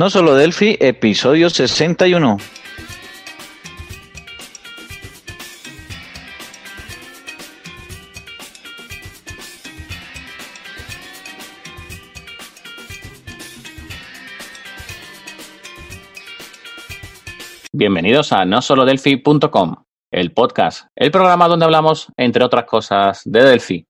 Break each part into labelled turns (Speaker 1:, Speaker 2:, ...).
Speaker 1: No solo Delphi, episodio 61.
Speaker 2: Bienvenidos a no solo el podcast, el programa donde hablamos, entre otras cosas, de Delphi.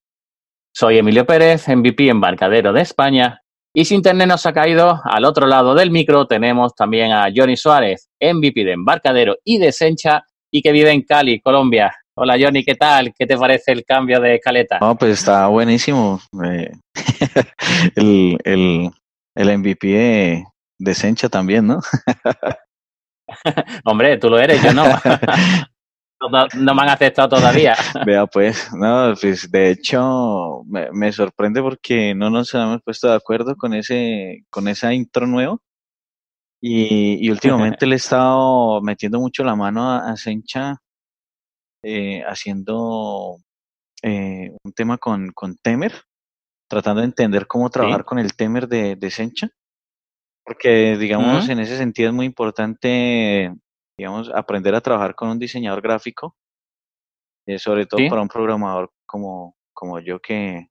Speaker 2: Soy Emilio Pérez, MVP embarcadero de España, y sin Internet nos ha caído, al otro lado del micro tenemos también a Johnny Suárez, MVP de Embarcadero y de Sencha, y que vive en Cali, Colombia. Hola Johnny, ¿qué tal? ¿Qué te parece el cambio de escaleta? No,
Speaker 1: pues está buenísimo. Eh, el, el, el, MVP de Sencha también, ¿no?
Speaker 2: Hombre, tú lo eres, yo no no me han aceptado todavía.
Speaker 1: Vea, pues, no, pues de hecho me, sorprende porque no nos hemos puesto de acuerdo con ese, con esa intro nuevo Y, últimamente le he estado metiendo mucho la mano a, Sencha eh, haciendo eh, un tema con, con Temer, tratando de entender cómo trabajar con el Temer de, de Sencha. Porque, digamos, en ese sentido es muy importante digamos, aprender a trabajar con un diseñador gráfico, eh, sobre todo para un programador como, como yo que,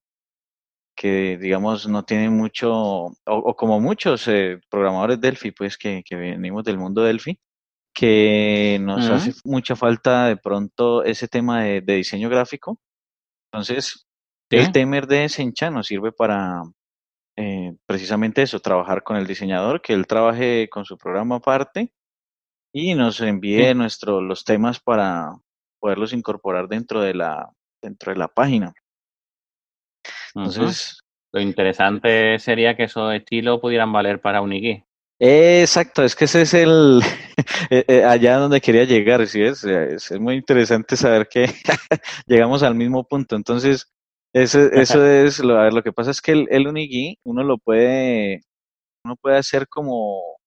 Speaker 1: que, digamos, no tiene mucho, o, como muchos eh, programadores Delphi, pues que, venimos del mundo Delphi, que nos hace mucha falta de pronto ese tema de, diseño gráfico. Entonces, el Temer de Sencha nos sirve para, eh, precisamente eso, trabajar con el diseñador, que él trabaje con su programa aparte y nos envíe los temas para
Speaker 2: poderlos incorporar dentro de la, dentro de la página. Entonces, lo interesante sería que esos estilos pudieran valer para Unigui.
Speaker 1: Exacto, es que ese es el eh, eh, allá donde quería llegar, ¿sí eh, es? es, muy interesante saber que llegamos al mismo punto. Entonces, eso, eso es, lo, a ver, lo que pasa es que el, el Unigui uno lo puede, uno puede hacer como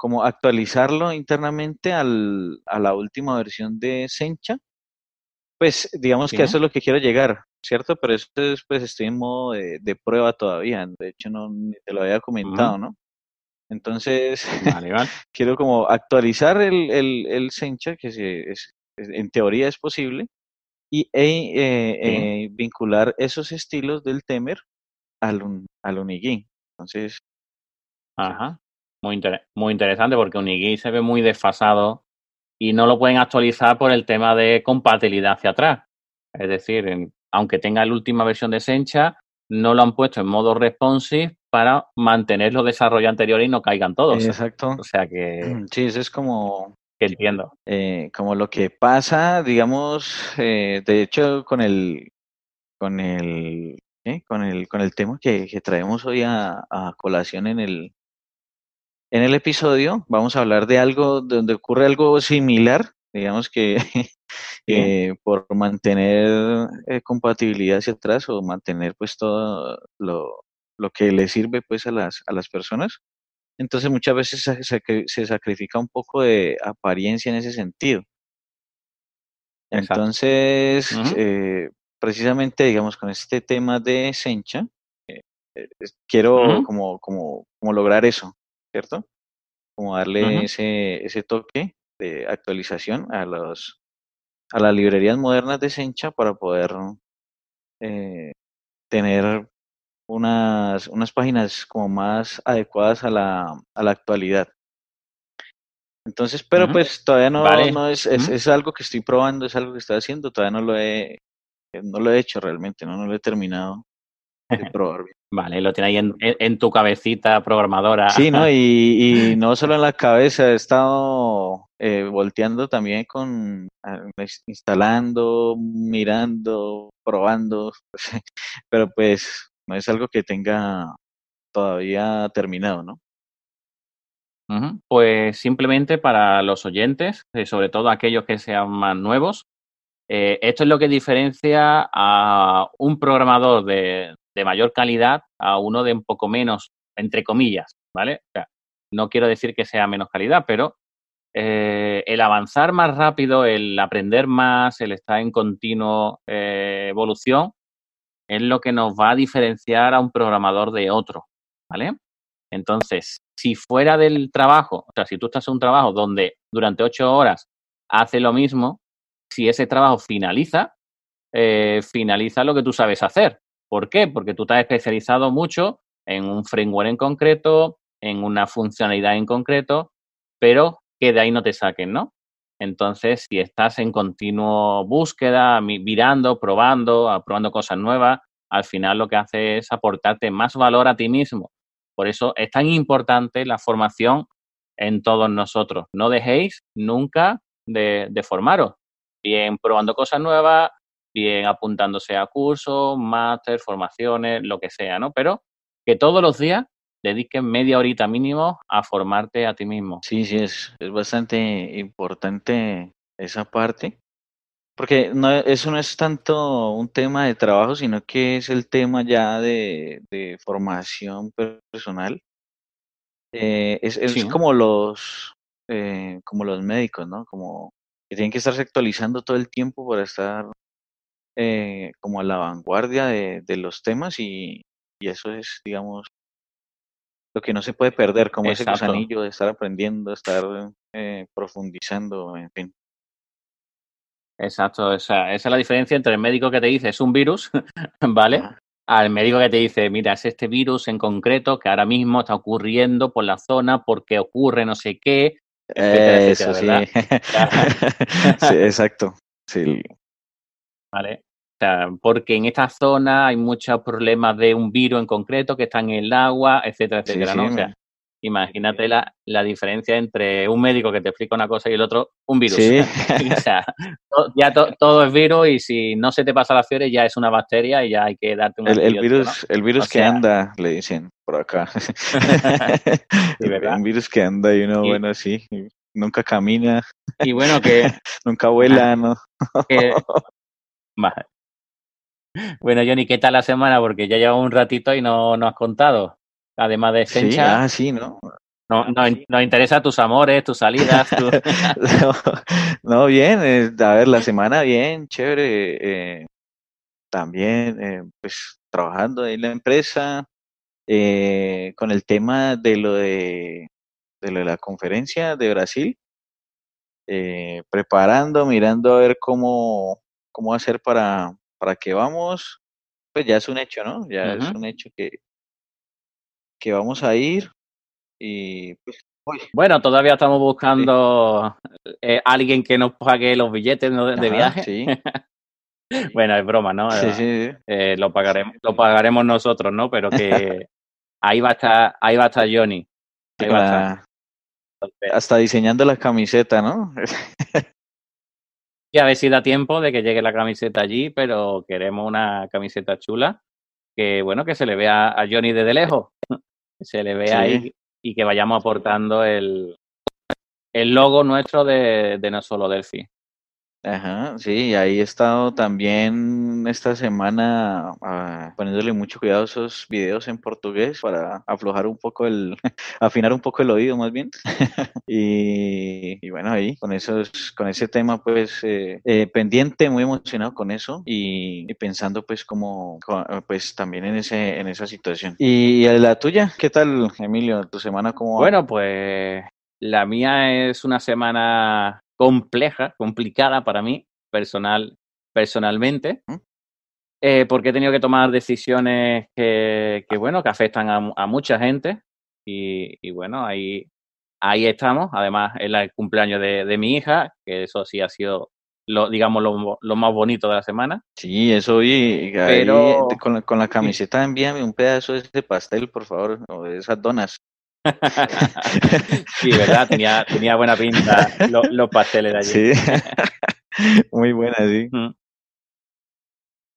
Speaker 1: como actualizarlo internamente al, a la última versión de Sencha. Pues digamos que eso es lo que quiero llegar, ¿cierto? Pero eso es, pues estoy en modo de, prueba todavía, de hecho no te lo había comentado, ¿no? Entonces, quiero como actualizar el, el, el Sencha, que es, en teoría es posible, y e, eh, eh, vincular esos estilos
Speaker 2: del Temer al, un, al Unigui. Entonces, Ajá muy, interesante porque Unigui se ve muy desfasado y no lo pueden actualizar por el tema de compatibilidad hacia atrás. Es decir, aunque tenga la última versión de Sencha, no lo han puesto en modo responsive para mantener los desarrollos anteriores y no caigan todos.
Speaker 1: Exacto. O sea que. Sí, eso es como. Que entiendo. Eh, como lo que pasa, digamos, eh, de hecho, con el. Con el. ¿eh? con el, con el tema que, traemos hoy a, colación en el, en el episodio vamos a hablar de algo donde ocurre algo similar, digamos que eh, por mantener eh, compatibilidad hacia atrás o mantener pues todo lo, que le sirve pues a las, a las personas. Entonces muchas veces se, sacrifica un poco de apariencia en ese sentido. Entonces, eh, precisamente, digamos, con este tema de Sencha, quiero como lograr eso, ¿cierto? Como darle ese, ese toque de actualización a los a las librerías modernas de Sencha para poder eh, tener unas, unas páginas como más adecuadas a la, a la actualidad. Entonces, pero pues todavía no, es, algo que estoy probando, es algo que estoy haciendo, todavía no lo he, no lo he hecho realmente, no lo he terminado.
Speaker 2: Vale, lo tienes ahí en, tu cabecita programadora. Sí, ¿no?
Speaker 1: Y, no solo en la cabeza, he estado eh, volteando también con, ah, instalando, mirando, probando, pero
Speaker 2: pues no es algo que tenga todavía terminado, ¿no? Pues simplemente para los oyentes, eh, sobre todo aquellos que sean más nuevos, eh, esto es lo que diferencia a un programador de, de mayor calidad a uno de un poco menos, entre comillas, ¿vale? no quiero decir que sea menos calidad, pero eh, el avanzar más rápido, el aprender más, el estar en continuo eh, evolución, es lo que nos va a diferenciar a un programador de otro, ¿vale? Entonces, si fuera del trabajo, o sea, si tú estás en un trabajo donde durante ocho horas hace lo mismo, si ese trabajo finaliza, eh, finaliza lo que tú sabes hacer. ¿Por qué? Porque tú te has especializado mucho en un framework en concreto, en una funcionalidad en concreto, pero que de ahí no te saquen, ¿no? Entonces, si estás en continuo búsqueda, mirando, probando, probando cosas nuevas, al final lo que hace es aportarte más valor a ti mismo. Por eso es tan importante la formación en todos nosotros. No dejéis nunca de, de formaros, bien probando cosas nuevas, bien apuntándose a cursos, máster, formaciones, lo que sea, ¿no? Pero que todos los días dediques media horita mínimo a formarte a ti mismo. Sí, sí, es, es bastante importante esa parte,
Speaker 1: porque e, eso no es tanto un tema de trabajo, sino que es el tema ya de, formación personal. Eh, es, como los eh, como los médicos, ¿no? Como que tienen que estarse actualizando todo el tiempo para estar eh, como a la vanguardia de, los temas y, eso es, digamos, lo que no se puede perder, como ese de estar aprendiendo, estar eh, profundizando, en fin.
Speaker 2: Exacto, esa, es la diferencia entre el médico que te dice es un virus, ¿vale? Al médico que te dice, mira, es este virus en concreto que ahora mismo está ocurriendo por la zona porque ocurre no sé qué. sí.
Speaker 1: Exacto. Sí.
Speaker 2: ¿vale? O sea, porque en esta zona hay muchos problemas de un virus en concreto que están en el agua, etcétera, etcétera, ¿no? imagínate la, diferencia entre un médico que te explica una cosa y el otro, un virus. ya todo es virus y si no se te pasa la fiebre ya es una bacteria y ya hay que darte una. el, virus El virus que
Speaker 1: anda, le dicen por acá. un virus que anda y uno, bueno, sí, nunca camina. Y bueno, que... nunca vuela, ¿no?
Speaker 2: Bueno, Johnny, ¿qué tal la semana? Porque ya lleva un ratito y no nos has contado. Además de Sencha. Sí, ah, sí, ¿no? No, no, nos interesa tus amores, tus salidas.
Speaker 1: no, bien, eh, a ver, la semana bien, chévere. Eh, también, eh, pues, trabajando en la empresa, con el tema de lo de, de lo de la conferencia de Brasil, preparando, mirando a ver cómo, cómo hacer para, para que vamos, pues ya es un hecho, ¿no? Ya es un hecho que,
Speaker 2: que vamos a ir y pues, Bueno, todavía estamos buscando eh, alguien que nos pague los billetes ¿no? de, viaje. bueno, es broma, ¿no? Eh, lo pagaremos, lo pagaremos nosotros, ¿no? Pero que ahí va a estar, ahí va a Johnny.
Speaker 1: Hasta diseñando las camisetas, ¿no?
Speaker 2: Y a ver si da tiempo de que llegue la camiseta allí, pero queremos una camiseta chula, que bueno, que se le vea a Johnny desde lejos, que se le vea ahí y que vayamos aportando el, el logo nuestro de, de No Solo Delphi.
Speaker 1: Ajá, sí, ahí he estado también esta semana ah, poniéndole mucho cuidado a esos videos en portugués para aflojar un poco el, afinar un poco el oído más bien. y, bueno, ahí con esos, con ese tema pues eh, eh, pendiente, muy emocionado con eso y, pensando pues como, ah, pues también en ese, en esa situación. Y, y la tuya, ¿qué tal Emilio? ¿Tu semana cómo va? Bueno,
Speaker 2: pues la mía es una semana compleja, complicada para mí personal, personalmente, eh, porque he tenido que tomar decisiones que, bueno, que afectan a, mucha gente y, bueno, ahí, ahí estamos. Además, es el cumpleaños de, mi hija, que eso sí ha sido lo, digamos, lo, más bonito de la semana. Sí, eso y
Speaker 1: con, con, la camiseta envíame un pedazo de ese pastel, por favor, o de esas donas.
Speaker 2: sí, verdad, tenía, tenía buena pinta los, pasteles de allí. Sí,
Speaker 1: muy buena, sí.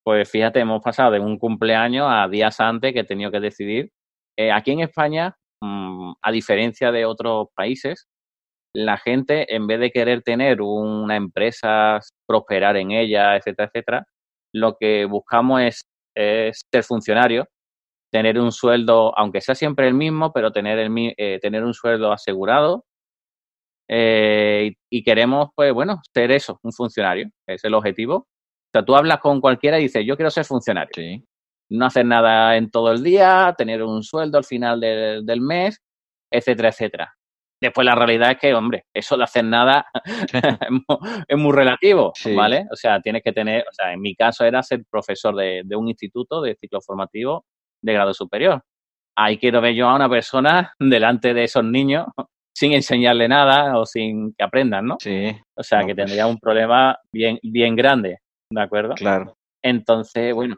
Speaker 2: Pues fíjate, hemos pasado de un cumpleaños a días antes que he tenido que decidir. Eh, aquí en España, mm, a diferencia de otros países, la gente, en vez de querer tener una empresa, prosperar en ella, etcétera, etcétera, lo que buscamos es, ser funcionario tener un sueldo, aunque sea siempre el mismo, pero tener, el, eh, tener un sueldo asegurado. Eh, y, queremos, pues bueno, ser eso, un funcionario. Es el objetivo. O sea, tú hablas con cualquiera y dices, yo quiero ser funcionario. No hacer nada en todo el día, tener un sueldo al final del mes, etcétera, etcétera. Después la realidad es que, hombre, eso de hacer nada es muy relativo, ¿vale? O sea, tienes que tener, o sea, en mi caso era ser profesor de, de un instituto de ciclo formativo de grado superior. Ahí quiero ver yo a una persona delante de esos niños sin enseñarle nada o sin que aprendan, ¿no? Sí. O sea, que pues. tendría un problema bien, bien grande, ¿de acuerdo? Claro. Entonces, bueno,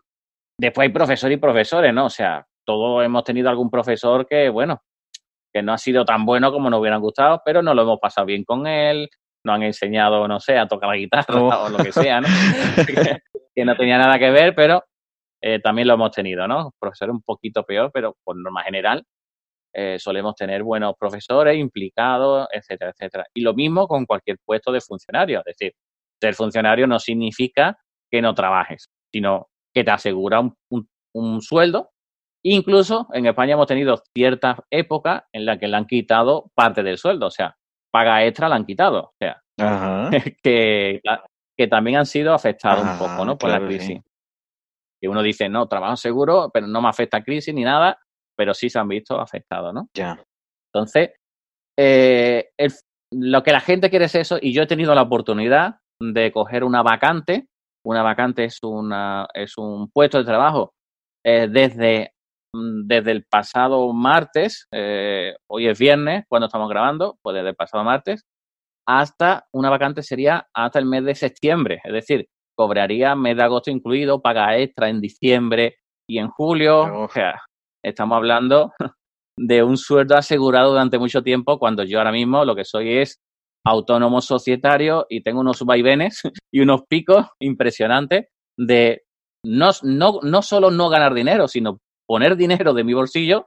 Speaker 2: después hay profesores y profesores, ¿no? O sea, todos hemos tenido algún profesor que, bueno, que no ha sido tan bueno como nos hubieran gustado, pero no lo hemos pasado bien con él, no han enseñado, no sé, a tocar la guitarra oh. o lo que sea, ¿no? que no tenía nada que ver, pero eh, también lo hemos tenido, ¿no? profesor un poquito peor, pero por norma general eh, solemos tener buenos profesores implicados, etcétera, etcétera. Y lo mismo con cualquier puesto de funcionario, es decir, ser funcionario no significa que no trabajes, sino que te asegura un, sueldo. Incluso en España hemos tenido ciertas épocas en las que le han quitado parte del sueldo, o sea, paga extra la han quitado, o sea, que, también han sido afectados un poco, ¿no? Por la crisis. Y uno dice, no, trabajo seguro, pero no me afecta crisis ni nada, pero sí se han visto afectados, ¿no? Ya. Entonces, eh, lo que la gente quiere es eso, y yo he tenido la oportunidad de coger una vacante. Una vacante es, una, es un puesto de trabajo eh, desde, mm, desde el pasado martes, eh, hoy es viernes cuando estamos grabando, pues desde el pasado martes, hasta una vacante sería hasta el mes de septiembre. Es decir, cobraría mes de agosto incluido, paga extra en diciembre y en julio. O sea, estamos hablando de un sueldo asegurado durante mucho tiempo cuando yo ahora mismo lo que soy es autónomo societario y tengo unos vaivenes y unos picos impresionantes de no, no, no solo no ganar dinero, sino poner dinero de mi bolsillo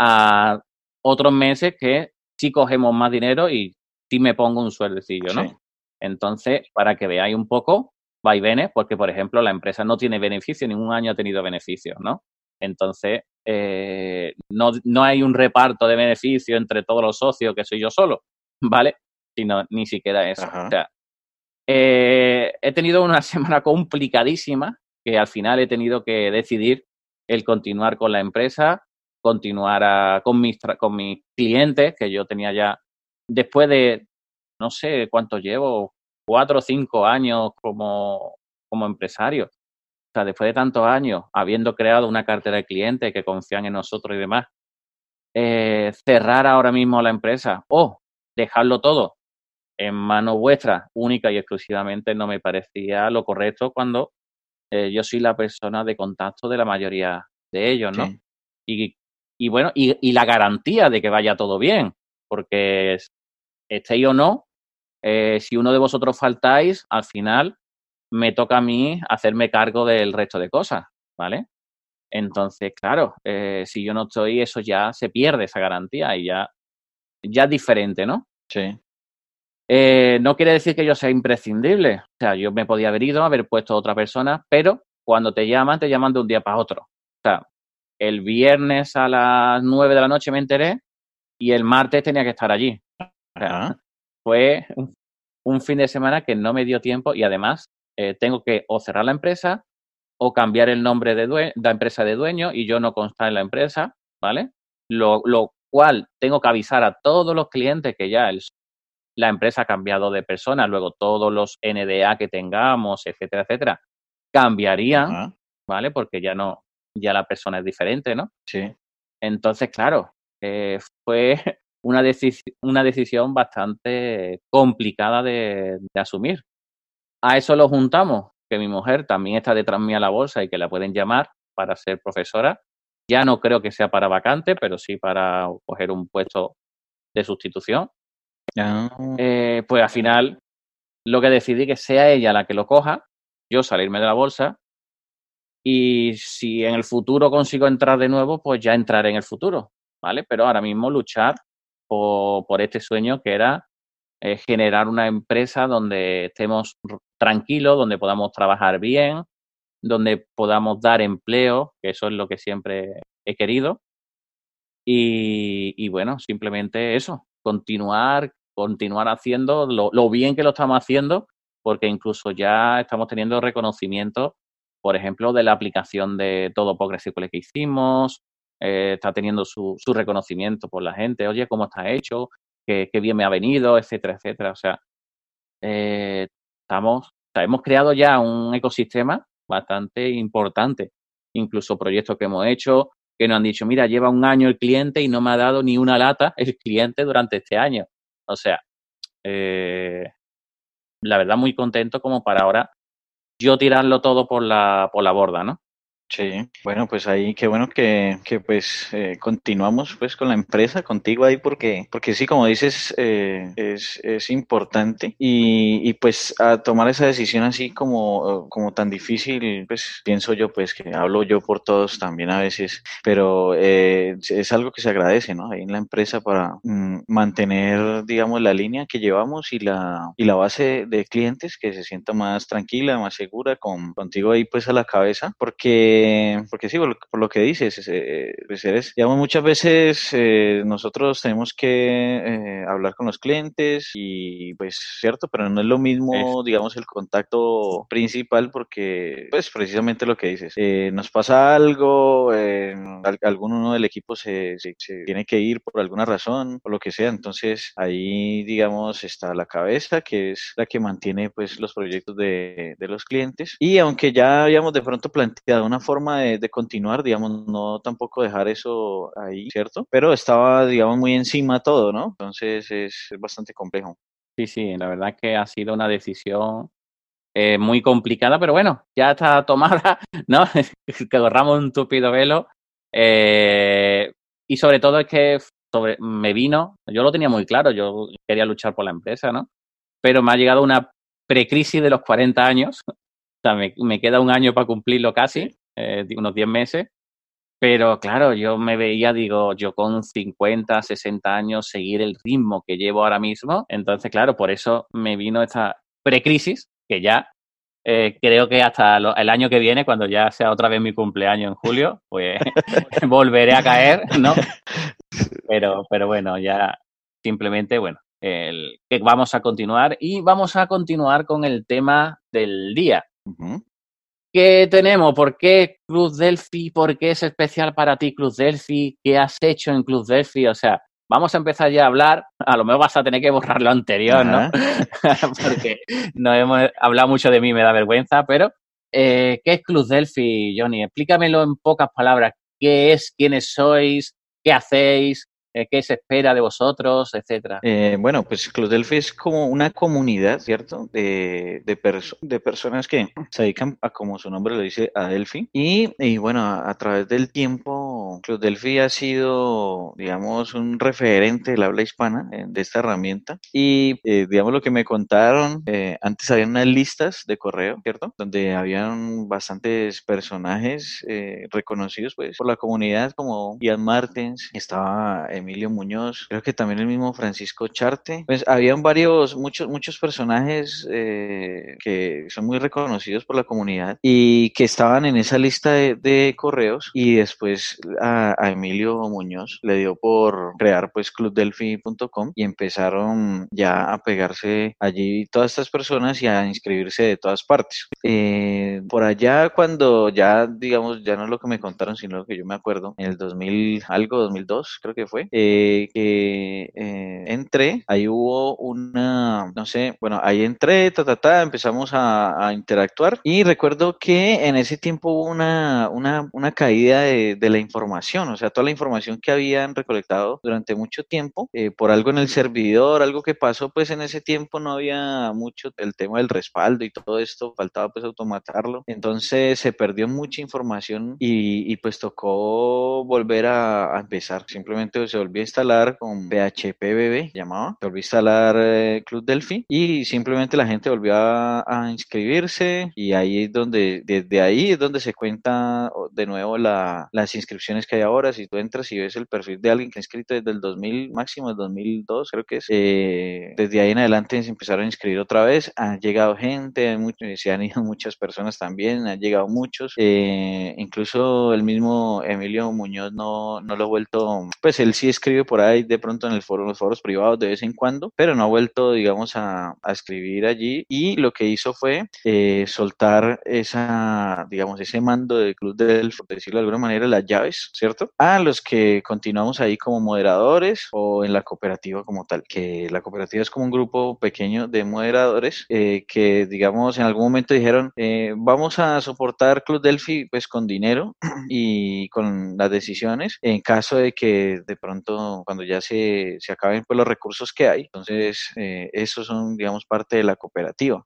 Speaker 2: a otros meses que sí cogemos más dinero y sí me pongo un sueldecillo, ¿no? Entonces, para que veáis un poco viene porque, por ejemplo, la empresa no tiene beneficio, ningún año ha tenido beneficio, ¿no? Entonces, eh, no, no, hay un reparto de beneficio entre todos los socios, que soy yo solo, ¿vale? Sino ni siquiera eso. Eh, he tenido una semana complicadísima que al final he tenido que decidir el continuar con la empresa, continuar con, mis, con mis clientes, que yo tenía ya, después de, no sé cuánto llevo, cuatro o cinco años como, como empresario. O sea, después de tantos años, habiendo creado una cartera de clientes que confían en nosotros y demás, eh, cerrar ahora mismo la empresa o dejarlo todo en manos vuestras, única y exclusivamente, no me parecía lo correcto cuando eh, yo soy la persona de contacto de la mayoría de ellos, ¿no? Y, bueno, y, y la garantía de que vaya todo bien, porque estéis o no, eh, si uno de vosotros faltáis, al final me toca a mí hacerme cargo del resto de cosas, ¿vale? Entonces, claro, eh, si yo no estoy, eso ya se pierde esa garantía y ya, ya es diferente, ¿no? Sí. Eh, no quiere decir que yo sea imprescindible. O sea, yo me podía haber ido, haber puesto a otra persona, pero cuando te llaman, te llaman de un día para otro. O sea, el viernes a las nueve de la noche me enteré y el martes tenía que estar allí fue un, fin de semana que no me dio tiempo y además eh, tengo que o cerrar la empresa o cambiar el nombre de, la empresa de dueño y yo no constar en la empresa, ¿vale? Lo, cual tengo que avisar a todos los clientes que ya la empresa ha cambiado de persona, luego todos los NDA que tengamos, etcétera, etcétera, cambiarían, ¿vale? Porque ya no, ya la persona es diferente, ¿no? Sí. Entonces, claro, eh, fue una, una decisión bastante complicada de, asumir. A eso lo juntamos, que mi mujer también está detrás mía la bolsa y que la pueden llamar para ser profesora. Ya no creo que sea para vacante, pero sí para coger un puesto de sustitución. Eh, pues al final lo que decidí que sea ella la que lo coja, yo salirme de la bolsa y si en el futuro consigo entrar de nuevo, pues ya entraré en el futuro, ¿vale? Pero ahora mismo luchar por, este sueño que era eh, generar una empresa donde estemos tranquilos, donde podamos trabajar bien, donde podamos dar empleo, que eso es lo que siempre he querido. Y, bueno, simplemente eso, continuar, continuar haciendo lo, bien que lo estamos haciendo, porque incluso ya estamos teniendo reconocimiento, por ejemplo, de la aplicación de todo Pocresícoles que hicimos, eh, está teniendo su, su, reconocimiento por la gente, oye, cómo está hecho, qué, bien me ha venido, etcétera, etcétera. O sea, eh, estamos, hemos creado ya un ecosistema bastante importante, incluso proyectos que hemos hecho que nos han dicho, mira, lleva un año el cliente y no me ha dado ni una lata el cliente durante este año. O sea, eh, la verdad muy contento como para ahora yo tirarlo todo por la, por la borda, ¿no? Sí,
Speaker 1: bueno, pues ahí qué bueno que, que pues eh, continuamos pues con la empresa, contigo ahí, porque, porque sí, como dices, eh, es, es, importante y, y, pues a tomar esa decisión así como, eh, como tan difícil, pues pienso yo pues que hablo yo por todos también a veces, pero es algo que se agradece, ¿no? Ahí en la empresa para mm, mantener, digamos, la línea que llevamos y la, y la base de clientes que se sienta más tranquila, más segura, con, contigo ahí pues a la cabeza, porque eh, porque, sí, por lo, que dices, eh, eh, muchas veces nosotros tenemos que hablar con los clientes y pues cierto, pero no es lo mismo, digamos, el contacto principal porque, pues precisamente lo que dices, nos pasa algo, em, alguno del equipo se, tiene que ir por alguna razón o lo que sea, entonces ahí, digamos, está la cabeza que es la que mantiene pues los proyectos de, de los clientes y aunque ya habíamos de pronto planteado una forma de, continuar, digamos, no tampoco dejar eso ahí, ¿cierto? Pero estaba, digamos, muy encima todo, ¿no? Entonces
Speaker 2: es, bastante complejo. Sí, sí, la verdad que ha sido una decisión eh, muy complicada, pero bueno, ya está tomada, ¿no? que ahorramos un tupido velo. Eh, y sobre todo es que sobre, me vino, yo lo tenía muy claro, yo quería luchar por la empresa, ¿no? Pero me ha llegado una precrisis de los 40 años, o sea, me, me queda un año para cumplirlo casi, eh, unos 10 meses, pero claro, yo me veía, digo, yo con 50, 60 años, seguir el ritmo que llevo ahora mismo. Entonces, claro, por eso me vino esta precrisis, que ya eh, creo que hasta el año que viene, cuando ya sea otra vez mi cumpleaños en julio, pues volveré a caer, ¿no? Pero, pero bueno, ya simplemente, bueno, vamos a continuar y vamos a continuar con el tema del día. ¿Qué tenemos? ¿Por qué Cruz Delphi? ¿Por qué es especial para ti Cruz Delphi? ¿Qué has hecho en Club Delphi? O sea, vamos a empezar ya a hablar. A lo mejor vas a tener que borrar lo anterior, ¿no? Porque no hemos hablado mucho de mí, me da vergüenza, pero eh, ¿qué es Cruz Delphi, Johnny? Explícamelo en pocas palabras. ¿Qué es? ¿Quiénes sois? ¿Qué hacéis? Eh, qué se espera de vosotros, etcétera?
Speaker 1: Eh, bueno, pues Delphi es como una comunidad, ¿cierto? De, de, de, personas que se dedican, a, como su nombre lo dice, a Delphi. Y, bueno, a través del tiempo Club Delphi ha sido, digamos, un referente del habla hispana eh, de esta herramienta. Y, eh, digamos, lo que me contaron, eh, antes había unas listas de correo, ¿cierto? Donde habían bastantes personajes reconocidos, pues, por la comunidad, como Ian Martens, estaba Emilio Muñoz, creo que también el mismo Francisco Charte. Pues, habían varios, muchos, muchos personajes que son muy reconocidos por la comunidad y que estaban en esa lista de correos y después a, Emilio Muñoz le dio por crear pues clubdelphi.com y empezaron ya a pegarse allí todas estas personas y a inscribirse de todas partes. Eh, por allá cuando ya digamos ya no es lo que me contaron sino lo que yo me acuerdo en el 2000 algo 2002 creo que fue eh, que eh, entré ahí hubo una no sé bueno ahí entré ta ta empezamos a, interactuar y recuerdo que en ese tiempo hubo una una, caída de la información información, o sea, toda la información que habían recolectado durante mucho tiempo, eh, por algo en el servidor, algo que pasó, pues en ese tiempo no había mucho el tema del respaldo y todo esto, faltaba pues automatarlo, entonces se perdió mucha información y, pues tocó volver a, empezar, simplemente se volvió a instalar con PHPBB, llamaba, se volvió a instalar eh, Club Delphi y simplemente la gente volvió a, inscribirse y ahí es donde, desde ahí es donde se cuenta de nuevo las inscripciones que hay ahora, si tú entras y ves el perfil de alguien que ha inscrito desde el 2000, máximo el 2002, creo que es, eh, desde ahí en adelante se empezaron a inscribir otra vez, han llegado gente, hay se han ido muchas personas también, han llegado muchos, eh, incluso el mismo Emilio Muñoz no, lo ha vuelto, pues él sí escribe por ahí de pronto en el foro, los foros privados de vez en cuando, pero no ha vuelto, digamos, a, escribir allí y lo que hizo fue eh, soltar esa, digamos, ese mando de Club del, por decirlo de alguna manera, las llaves ¿cierto? A ah, los que continuamos ahí como moderadores o en la cooperativa como tal, que la cooperativa es como un grupo pequeño de moderadores eh, que, digamos, en algún momento dijeron, eh, vamos a soportar Club Delphi pues con dinero y con las decisiones en caso de que de pronto cuando ya se, acaben pues los recursos que
Speaker 2: hay. Entonces, eh, esos son, digamos, parte de la cooperativa.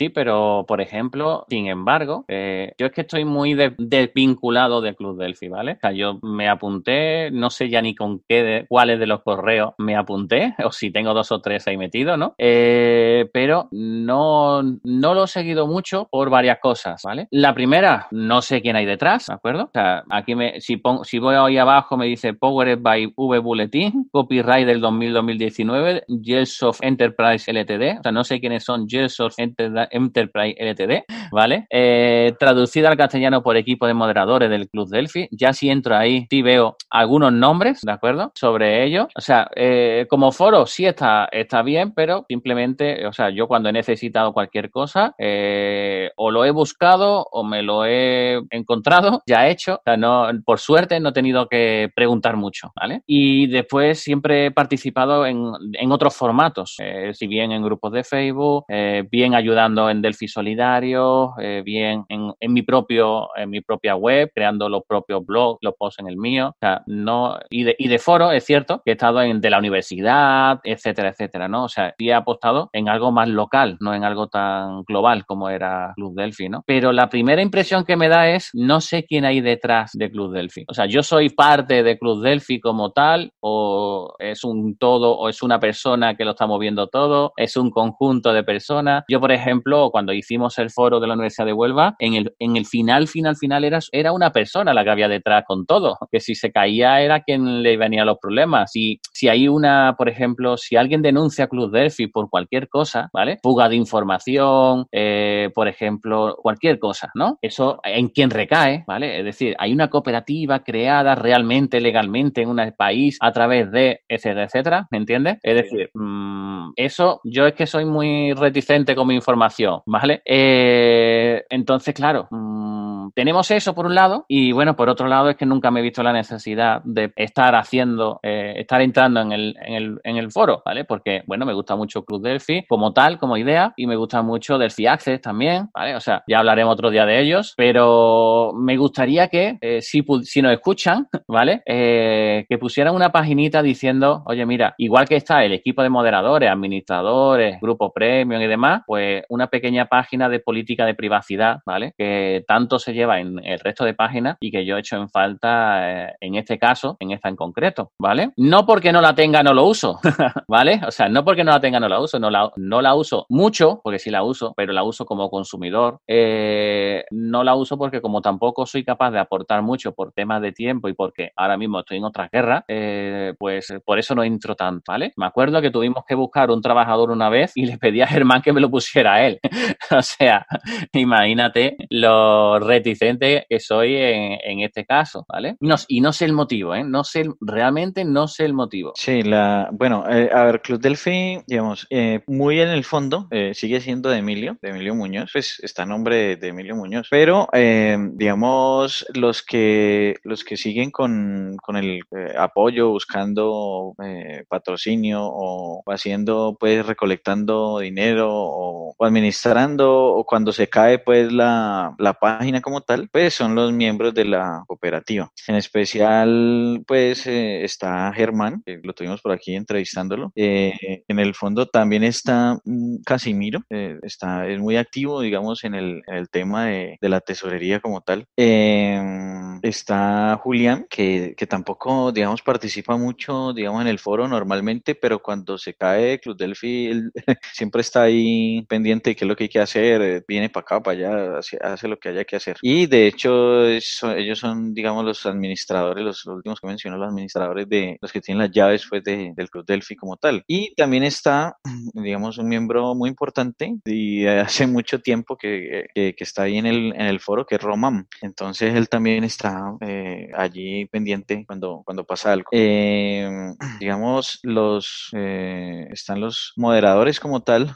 Speaker 2: Sí, pero por ejemplo, sin embargo, eh, yo es que estoy muy desvinculado de Club Delphi, ¿vale? O sea, yo me apunté, no sé ya ni con qué, de, cuáles de los correos me apunté, o si tengo dos o tres ahí metidos, ¿no? Eh, pero no, no lo he seguido mucho por varias cosas, ¿vale? La primera, no sé quién hay detrás, ¿de acuerdo? O sea, aquí me, si, si voy ahí abajo me dice Powered by V Bulletin, copyright del 2000-2019, Gelsoft Enterprise LTD, o sea, no sé quiénes son Gelsoft Enterprise Enterprise LTD, ¿vale? Eh, traducida al castellano por equipo de moderadores del Club Delphi. Ya si entro ahí, y veo algunos nombres, ¿de acuerdo? Sobre ello. O sea, eh, como foro sí está, está bien, pero simplemente, o sea, yo cuando he necesitado cualquier cosa, eh, o lo he buscado o me lo he encontrado, ya hecho. O sea, no, por suerte no he tenido que preguntar mucho, ¿vale? Y después siempre he participado en, en otros formatos, si bien en grupos de Facebook, bien ayudando en Delphi Solidario, eh, bien en, mi propio, en mi propia web, creando los propios blogs, los posts en el mío. no, y de, y de foro, es cierto, que he estado en, de la universidad, etcétera, etcétera, ¿no? O sea, he apostado en algo más local, no en algo tan global como era Club Delphi, ¿no? Pero la primera impresión que me da es, no sé quién hay detrás de Club Delphi. O sea, yo soy parte de Club Delphi como tal, o es un todo, o es una persona que lo está moviendo todo, es un conjunto de personas. Yo, por ejemplo, cuando hicimos el foro de la Universidad de Huelva, en el, en el final, final, final era, era una persona la que había detrás con todo, que si se caía era quien le venía los problemas. Si, si hay una, por ejemplo, si alguien denuncia a Club Delphi por cualquier cosa, ¿vale? Fuga de información, eh, por ejemplo, cualquier cosa, ¿no? Eso en quien recae, ¿vale? Es decir, hay una cooperativa creada realmente, legalmente, en un país a través de, etcétera, etcétera, ¿me entiendes? Es decir, mm, eso, yo es que soy muy reticente con mi información ¿vale? Eh, entonces, claro, mm, tenemos eso por un lado y bueno, por otro lado es que nunca me he visto la necesidad de estar haciendo, eh, estar entrando en el, en, el, en el foro, ¿vale? Porque bueno, me gusta mucho Club Delphi como tal, como idea y me gusta mucho Delphi Access también, ¿vale? O sea, ya hablaremos otro día de ellos, pero me gustaría que eh, si, si nos escuchan, ¿vale? Eh, que pusieran una paginita diciendo, oye, mira, igual que está el equipo de moderadores, administradores, grupo premium y demás, pues una pequeña página de política de privacidad, ¿vale? Que tanto se en el resto de páginas y que yo he hecho en falta eh, en este caso, en esta en concreto, ¿vale? No porque no la tenga, no lo uso, ¿vale? O sea, no porque no la tenga, no la uso, no la, no la uso mucho, porque sí la uso, pero la uso como consumidor. Eh, no la uso porque como tampoco soy capaz de aportar mucho por temas de tiempo y porque ahora mismo estoy en otra guerra eh, pues por eso no entro tanto, ¿vale? Me acuerdo que tuvimos que buscar un trabajador una vez y le pedí a Germán que me lo pusiera a él. o sea, imagínate los retos que soy en, este caso, ¿vale? y no sé el motivo, ¿eh? No sé, realmente no sé el motivo. Sí, la, bueno, eh, a ver, Club
Speaker 1: Delphi, digamos, eh, muy en el fondo eh, sigue siendo de Emilio, de Emilio Muñoz, pues está nombre de, Emilio Muñoz, pero digamos, los que, los que siguen con, el apoyo, buscando patrocinio o haciendo, pues, recolectando dinero o, administrando o cuando se cae, pues, la, la página como tal, pues son los miembros de la cooperativa. En especial, pues eh, está Germán, que lo tuvimos por aquí entrevistándolo. Eh, en el fondo también está mm, Casimiro, eh, está, es muy activo, digamos, en el, tema de, la tesorería como tal. Em, está Julián, que, que tampoco, digamos, participa mucho, digamos, en el foro normalmente, pero cuando se cae Club Delphi, siempre está ahí pendiente de qué es lo que hay que hacer, viene para acá, para allá, hace lo que haya que hacer. Y de hecho, ellos son, digamos, los administradores, los, últimos que mencionó, los administradores de los que tienen las llaves fue pues, del Club Delphi como tal. Y también está, digamos, un miembro muy importante y hace mucho tiempo que, está ahí en el, foro, que es Román. Entonces él también está eh, allí pendiente cuando, cuando pasa algo. Eh, digamos, los eh, están los moderadores como tal,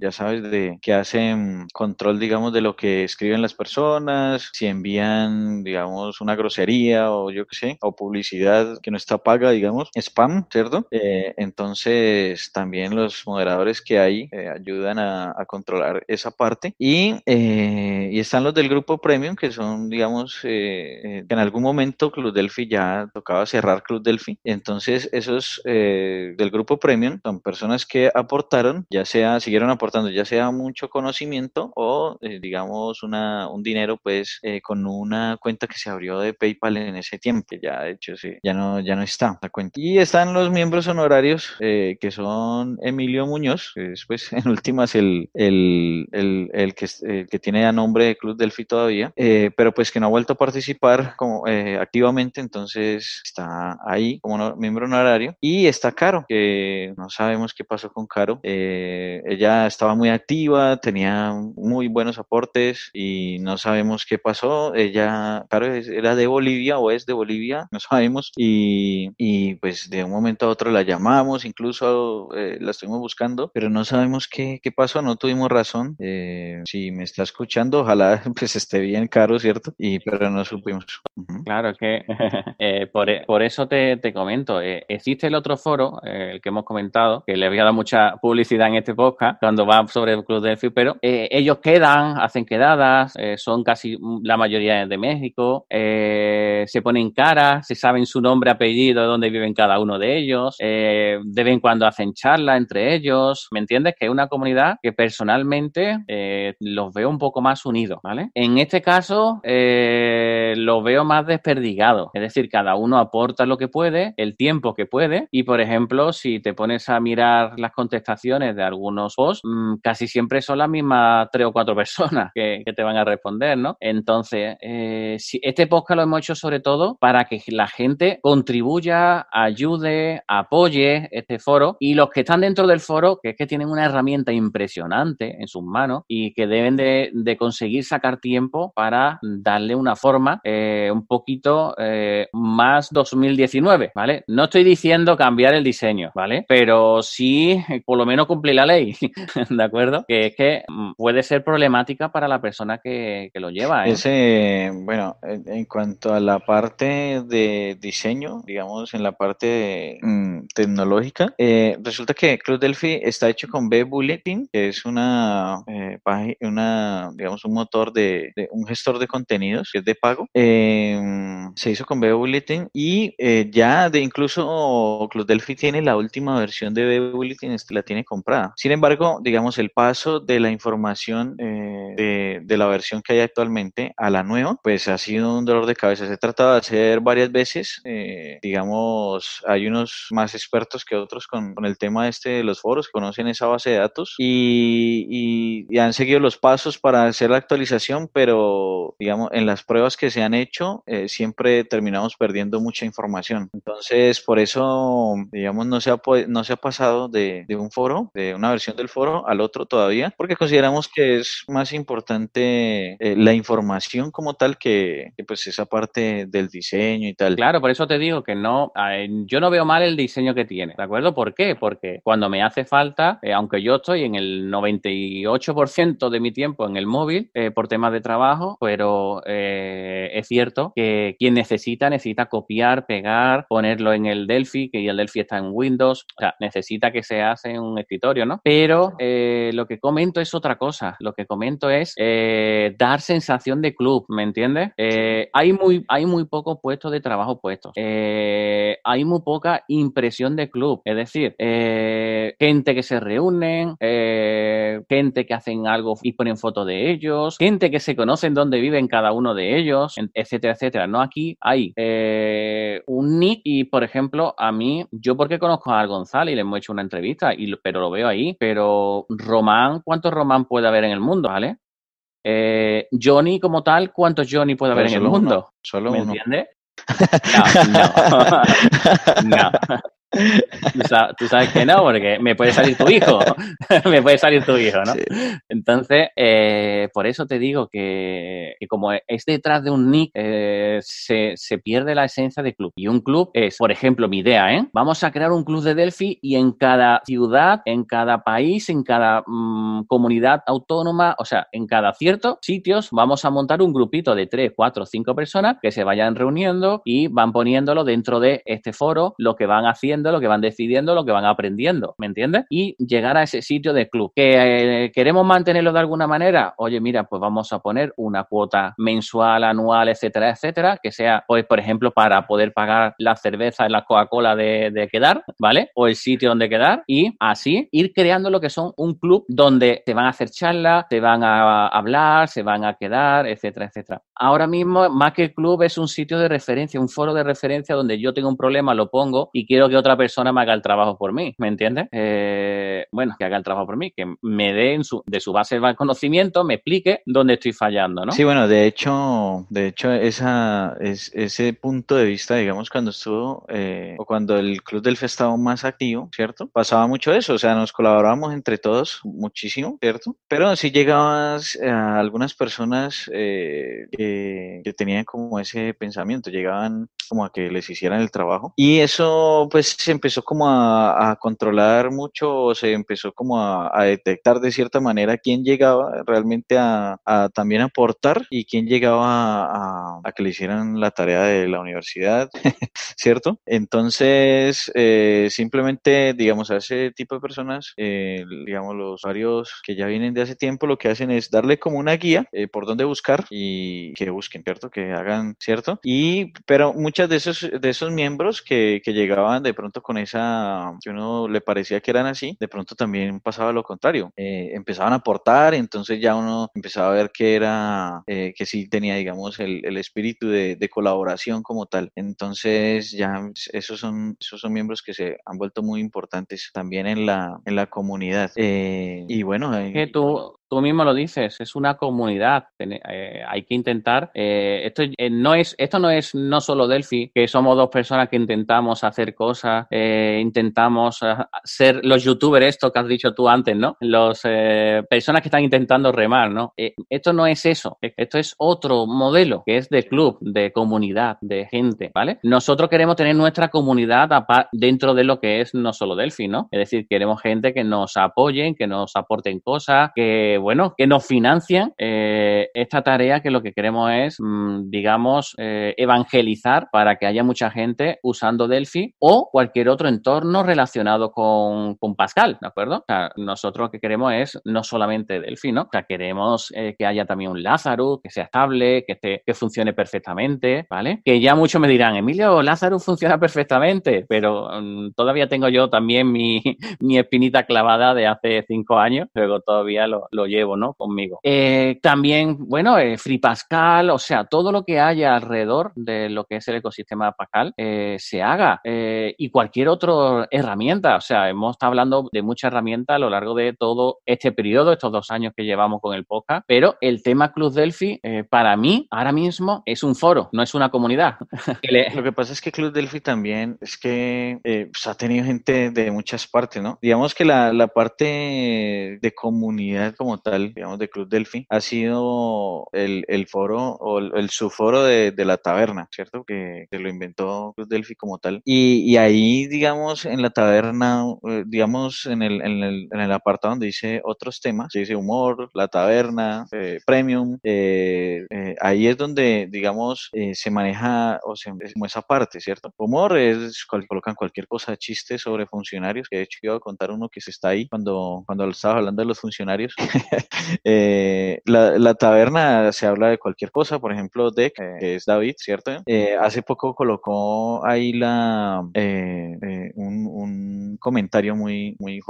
Speaker 1: ya sabes, de que hacen control, digamos, de lo que escriben las personas si envían, digamos, una grosería o yo qué sé, o publicidad que no está paga, digamos, spam, ¿cierto? Eh, entonces, también los moderadores que hay eh, ayudan a, controlar esa parte. Eh, y, están los del grupo premium, que son, digamos, en algún momento Club Delphi ya tocaba cerrar Club Delphi. Entonces, esos del grupo premium son personas que aportaron, ya sea, siguieron aportando, ya sea mucho conocimiento o, digamos, un dinero, pues, eh, con una cuenta que se abrió de PayPal en ese tiempo, ya de hecho sí, ya no, ya no está la cuenta. Y están los miembros honorarios eh, que son Emilio Muñoz, que es pues, en últimas el, el, el, que, que tiene ya nombre de Club Delphi todavía, eh, pero pues que no ha vuelto a participar como, activamente, entonces está ahí como miembro honorario. Y está Caro, que no sabemos qué pasó con Caro. ella estaba muy activa, tenía muy buenos aportes y no sabemos qué pasó, ella, claro, era de Bolivia o es de Bolivia, no sabemos, y, y pues de un momento a otro la llamamos, incluso eh, la estuvimos buscando, pero no sabemos qué, qué pasó, no tuvimos razón. Eh, si me está escuchando, ojalá pues esté bien caro, ¿cierto? Y pero no supimos.
Speaker 2: Claro, es que eh, por, por, eso te, te comento, existe el otro foro, el que hemos comentado, que le había dado mucha publicidad en este podcast, cuando va sobre el Club del Fútbol pero ellos quedan, hacen quedadas, son casi la mayoría de México, eh, se ponen cara, se saben su nombre, apellido, dónde viven cada uno de ellos, eh, de vez en cuando hacen charla entre ellos, ¿me entiendes? Que es una comunidad que personalmente eh, los veo un poco más unidos, ¿vale? En este caso, los veo más desperdigados, es decir, cada uno aporta lo que puede, el tiempo que puede, y por ejemplo, si te pones a mirar las contestaciones de algunos posts, mm, casi siempre son las mismas tres o cuatro personas que te van a responder, ¿no? Entonces, eh, este podcast lo hemos hecho sobre todo para que la gente contribuya, ayude, apoye este foro y los que están dentro del foro, que es que tienen una herramienta impresionante en sus manos y que deben de, conseguir sacar tiempo para darle una forma eh, un poquito eh, más 2019, ¿vale? No estoy diciendo cambiar el diseño, ¿vale? Pero sí, por lo menos cumplir la ley, ¿de acuerdo? Que es que mm, puede ser problemática para la persona que lo lleva. ¿eh?
Speaker 1: Ese, bueno, en cuanto a la parte de diseño, digamos, en la parte mm, tecnológica, eh, resulta que Club Delphi está hecho con B-Bulletin, que es una, eh, una, digamos, un motor de, un gestor de contenidos, que es de pago. Em, se hizo con B-Bulletin y eh, ya de incluso Club Delphi tiene la última versión de B-Bulletin, este, la tiene comprada. Sin embargo, digamos, el paso de la información de la versión que hay actualmente a la nueva, pues ha sido un dolor de cabeza. Se ha tratado de hacer varias veces, eh, digamos, hay unos más expertos que otros con, el tema este de los foros, conocen esa base de datos y, han seguido los pasos para hacer la actualización, pero digamos, en las pruebas que se han hecho eh, siempre terminamos perdiendo mucha información. Entonces, por eso, digamos, no se ha, no se ha pasado de, un foro, de una versión del foro al otro todavía, porque consideramos que es más importante eh, la información información
Speaker 2: como tal que, pues esa parte del diseño y tal. Claro, por eso te digo que no, yo no veo mal el diseño que tiene, ¿de acuerdo? ¿Por qué? Porque cuando me hace falta, eh, aunque yo estoy en el 98% de mi tiempo en el móvil eh, por temas de trabajo, pero eh, es cierto que quien necesita, necesita copiar, pegar, ponerlo en el Delphi, que el Delphi está en Windows, o sea, necesita que se hace en un escritorio, ¿no? Pero lo que comento es otra cosa, lo que comento es dar sensación de club, ¿me entiendes? Eh, hay, muy, hay muy pocos puestos de trabajo puestos. Eh, hay muy poca impresión de club. Es decir, eh, gente que se reúnen, gente que hacen algo y ponen fotos de ellos, gente que se conocen dónde viven cada uno de ellos, etcétera, etcétera. No aquí hay un nick y, por ejemplo, a mí, yo porque conozco a Al González y le hemos hecho una entrevista, y, pero lo veo ahí, pero Román, ¿cuántos Román puede haber en el mundo, ¿vale? Eh, Johnny como tal, ¿cuántos Johnny puede haber en el mundo? solo ¿Me uno. entiendes? no. no. Tú sabes, que no, porque me puede salir tu hijo, me puede salir tu hijo, ¿no? Entonces, eh, por eso te digo que, como es detrás de un nick, eh, se, pierde la esencia del club. Y un club es, por ejemplo, mi idea, ¿eh? Vamos a crear un club de Delphi y en cada ciudad, en cada país, en cada mm, comunidad autónoma, o sea, en cada cierto sitios, vamos a montar un grupito de 3, 4, cinco personas que se vayan reuniendo y van poniéndolo dentro de este foro, lo que van haciendo lo que van decidiendo, lo que van aprendiendo, ¿me entiendes? Y llegar a ese sitio de club. ¿Que eh, queremos mantenerlo de alguna manera? Oye, mira, pues vamos a poner una cuota mensual, anual, etcétera, etcétera, que sea, pues, por ejemplo, para poder pagar la cerveza y la Coca-Cola de, de quedar, ¿vale? O el sitio donde quedar y así ir creando lo que son un club donde te van a hacer charlas, te van a hablar, se van a quedar, etcétera, etcétera. Ahora mismo, más que club, es un sitio de referencia, un foro de referencia donde yo tengo un problema, lo pongo y quiero que otra persona me haga el trabajo por mí, ¿me entiendes? Eh, bueno, que haga el trabajo por mí, que me dé de su base de conocimiento, me explique dónde estoy fallando, ¿no? Sí, bueno,
Speaker 1: de hecho, de hecho esa, es, ese punto de vista, digamos, cuando estuvo eh, o cuando el club del estaba más activo, ¿cierto? Pasaba mucho eso, o sea, nos colaborábamos entre todos muchísimo, ¿cierto? Pero sí llegabas a algunas personas que eh, que, tenían como ese pensamiento, llegaban como a que les hicieran el trabajo. Y eso pues se empezó como a, controlar mucho, se empezó como a, detectar de cierta manera quién llegaba realmente a, también aportar y quién llegaba a, que le hicieran la tarea de la universidad, ¿cierto? Entonces, eh, simplemente, digamos, a ese tipo de personas, eh, digamos, los usuarios que ya vienen de hace tiempo, lo que hacen es darle como una guía eh, por dónde buscar y, que busquen, ¿cierto? Que hagan, ¿cierto? Y, pero muchas de esos, de esos miembros que, que llegaban de pronto con esa, que uno le parecía que eran así, de pronto también pasaba lo contrario. Eh, empezaban a aportar, entonces ya uno empezaba a ver que era, eh, que sí tenía, digamos, el, el espíritu de, de, colaboración como tal. Entonces ya esos son, esos son miembros que se han vuelto muy importantes también en la, en la comunidad. Eh, y bueno,
Speaker 2: que tú mismo lo dices, es una comunidad. Eh, hay que intentar. Eh, esto eh, no es, esto no es no solo Delphi, que somos dos personas que intentamos hacer cosas, intentamos ser los youtubers, esto que has dicho tú antes, ¿no? Los personas que están intentando remar, ¿no? esto no es eso. Esto es otro modelo que es de club, de comunidad, de gente, ¿vale? Nosotros queremos tener nuestra comunidad dentro de lo que es no solo Delphi, ¿no? Es decir, queremos gente que nos apoyen, que nos aporten cosas, que bueno, que nos financian eh, esta tarea que lo que queremos es, mm, digamos, eh, evangelizar para que haya mucha gente usando Delphi o cualquier otro entorno relacionado con, Pascal, ¿de acuerdo? nosotros lo que queremos es no solamente Delphi, ¿no? O queremos eh, que haya también un Lazarus, que sea estable, que, esté, que funcione perfectamente, ¿vale? Que ya muchos me dirán, Emilio, Lazarus funciona perfectamente, pero mm, todavía tengo yo también mi, espinita clavada de hace cinco años, luego todavía lo llevo, ¿no? Conmigo. Eh, también, bueno, eh, Free Pascal, o sea, todo lo que haya alrededor de lo que es el ecosistema Pascal eh, se haga y cualquier otra herramienta, o sea, hemos estado hablando de mucha herramienta a lo largo de todo este periodo, estos dos años que llevamos con el podcast, pero el tema Club Delphi para mí ahora mismo es un foro, no es una comunidad. lo que pasa es que Club
Speaker 1: Delphi también es que pues, ha tenido gente de muchas partes, ¿no? Digamos que la, la parte de comunidad como tal, digamos, de Club Delphi, ha sido el, el foro o el, subforo de, de, la taberna, ¿cierto? Que, que, lo inventó Club Delphi como tal. Y, ahí, digamos, en la taberna, eh, digamos, en el, en, el, en el, apartado donde dice otros temas, se dice humor, la taberna, eh, premium, eh, ahí es donde, digamos, se maneja o se, como esa parte, ¿cierto? Humor es, cual, colocan cualquier cosa, chiste sobre funcionarios, que de hecho iba a contar uno que se está ahí cuando, cuando estaba hablando de los funcionarios. Eh, la, taberna se habla de cualquier cosa, por ejemplo, de que es David, ¿cierto? Eh, hace poco colocó ahí la, eh, un, comentario muy, muy y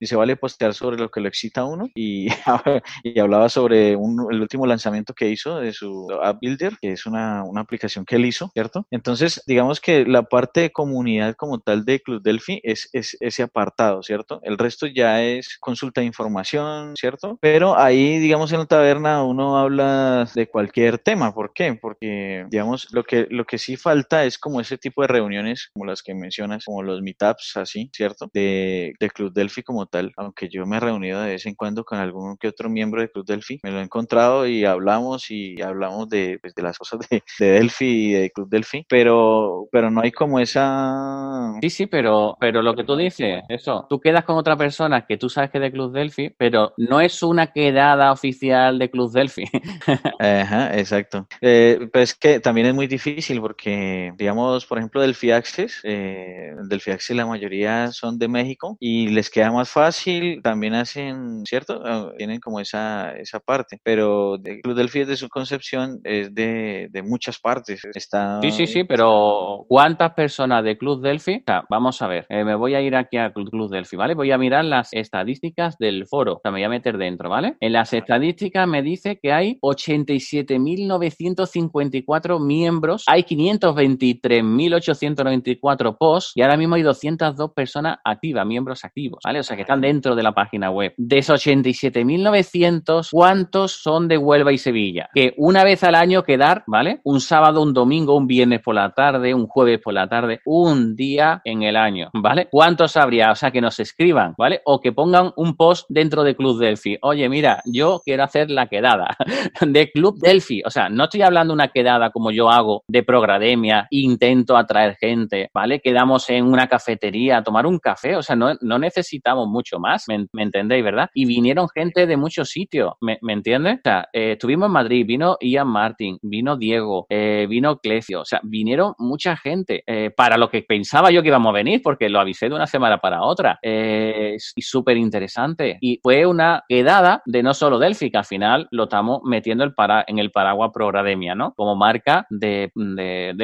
Speaker 1: Dice, vale postear sobre lo que lo excita a uno y, y hablaba sobre el último lanzamiento que hizo de su App Builder, que es una, una aplicación que él hizo, ¿cierto? Entonces, digamos que la parte de comunidad como tal de Club Delphi es, es ese apartado, ¿cierto? El resto ya es consulta de información, ¿cierto? pero ahí, digamos, en la taberna uno habla de cualquier tema. ¿Por qué? Porque, digamos, lo que, lo que sí falta es como ese tipo de reuniones, como las que mencionas, como los meetups, así, ¿cierto? De, Club Delphi como tal, aunque yo me he reunido de vez en cuando con algún que otro miembro de Club Delphi, me lo he encontrado y hablamos y hablamos pues, de, las cosas de, de, Delphi y de Club Delphi, pero, pero no hay como
Speaker 2: esa... Sí, sí, pero, pero lo que tú dices, eso, tú quedas con otra persona que tú sabes que es de Club Delphi, pero no es su una quedada oficial de Club Delphi.
Speaker 1: Ajá, exacto. Eh, pues que también es muy difícil porque, digamos, por ejemplo, Delphi Access, eh, Delphi Access la mayoría son de México y les queda más fácil, también hacen, ¿cierto? Ah, tienen como esa, esa parte, pero de Club Delphi de su concepción es de, de muchas partes.
Speaker 2: Está, sí, sí, sí, pero ¿cuántas personas de Club Delphi? vamos a ver, eh, me voy a ir aquí a Club Delphi, ¿vale? Voy a mirar las estadísticas del foro, o sea, me voy a meter de ¿vale? En las estadísticas me dice que hay 87.954 miembros, hay 523.894 posts y ahora mismo hay 202 personas activas, miembros activos, ¿vale? O sea, que están dentro de la página web. De esos 87.900, ¿cuántos son de Huelva y Sevilla? Que una vez al año quedar, ¿vale? Un sábado, un domingo, un viernes por la tarde, un jueves por la tarde, un día en el año, ¿vale? ¿Cuántos habría? O sea, que nos escriban, ¿vale? O que pongan un post dentro de Club Delphi oye, mira, yo quiero hacer la quedada de Club Delphi. O sea, no estoy hablando de una quedada como yo hago de Progrademia, intento atraer gente, ¿vale? Quedamos en una cafetería a tomar un café, o sea, no, necesitamos mucho más, ¿me, entendéis, verdad? Y vinieron gente de muchos sitios, ¿me, entiendes? O sea, eh, estuvimos en Madrid, vino Ian Martin, vino Diego, eh, vino Clecio, o sea, vinieron mucha gente eh, para lo que pensaba yo que íbamos a venir, porque lo avisé de una semana para otra. y súper interesante. Y fue una quedada de no solo Delphi, que al final lo estamos metiendo para, en el paraguas Progrademia, ¿no? Como marca de,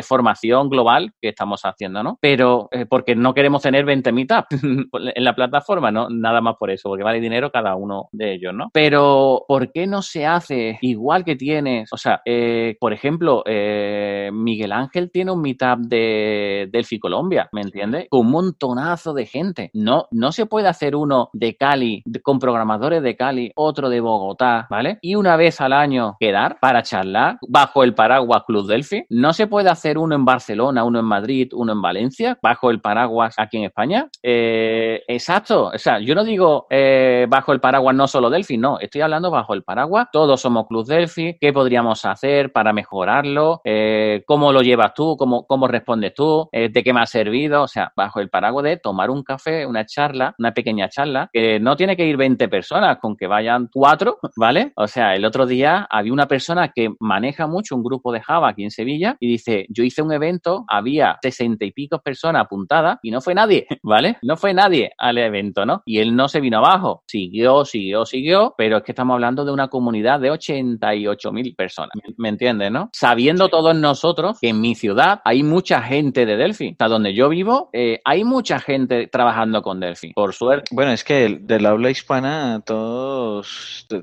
Speaker 2: formación global que estamos haciendo, ¿no? Pero eh, porque no queremos tener 20 meetups en la plataforma, ¿no? Nada más por eso, porque vale dinero cada uno de ellos, ¿no? Pero, ¿por qué no se hace igual que tienes? O sea, eh, por ejemplo, eh, Miguel Ángel tiene un meetup de Delphi Colombia, ¿me entiendes? Con un montonazo de gente. No, no se puede hacer uno de Cali, con programadores de Cali otro de Bogotá, ¿vale? Y una vez al año quedar para charlar bajo el paraguas Club Delphi. No se puede hacer uno en Barcelona, uno en Madrid, uno en Valencia, bajo el paraguas aquí en España. Eh, exacto, o sea, yo no digo eh, bajo el paraguas no solo Delfi, no, estoy hablando bajo el paraguas, todos somos Club Delphi, ¿qué podríamos hacer para mejorarlo? Eh, ¿Cómo lo llevas tú? ¿Cómo, cómo respondes tú? ¿De qué me ha servido? O sea, bajo el paraguas de tomar un café, una charla, una pequeña charla, que no tiene que ir 20 personas, con que vayan cuatro, ¿vale? O sea, el otro día había una persona que maneja mucho un grupo de Java aquí en Sevilla y dice, yo hice un evento, había sesenta y pico personas apuntadas y no fue nadie, ¿vale? No fue nadie al evento, ¿no? Y él no se vino abajo, siguió, siguió, siguió, pero es que estamos hablando de una comunidad de 88 mil personas, ¿me entiendes, no? Sabiendo todos nosotros que en mi ciudad hay mucha gente de Delphi, hasta donde yo vivo, eh, hay mucha gente trabajando con Delphi, por suerte. Bueno, es que del habla hispana todo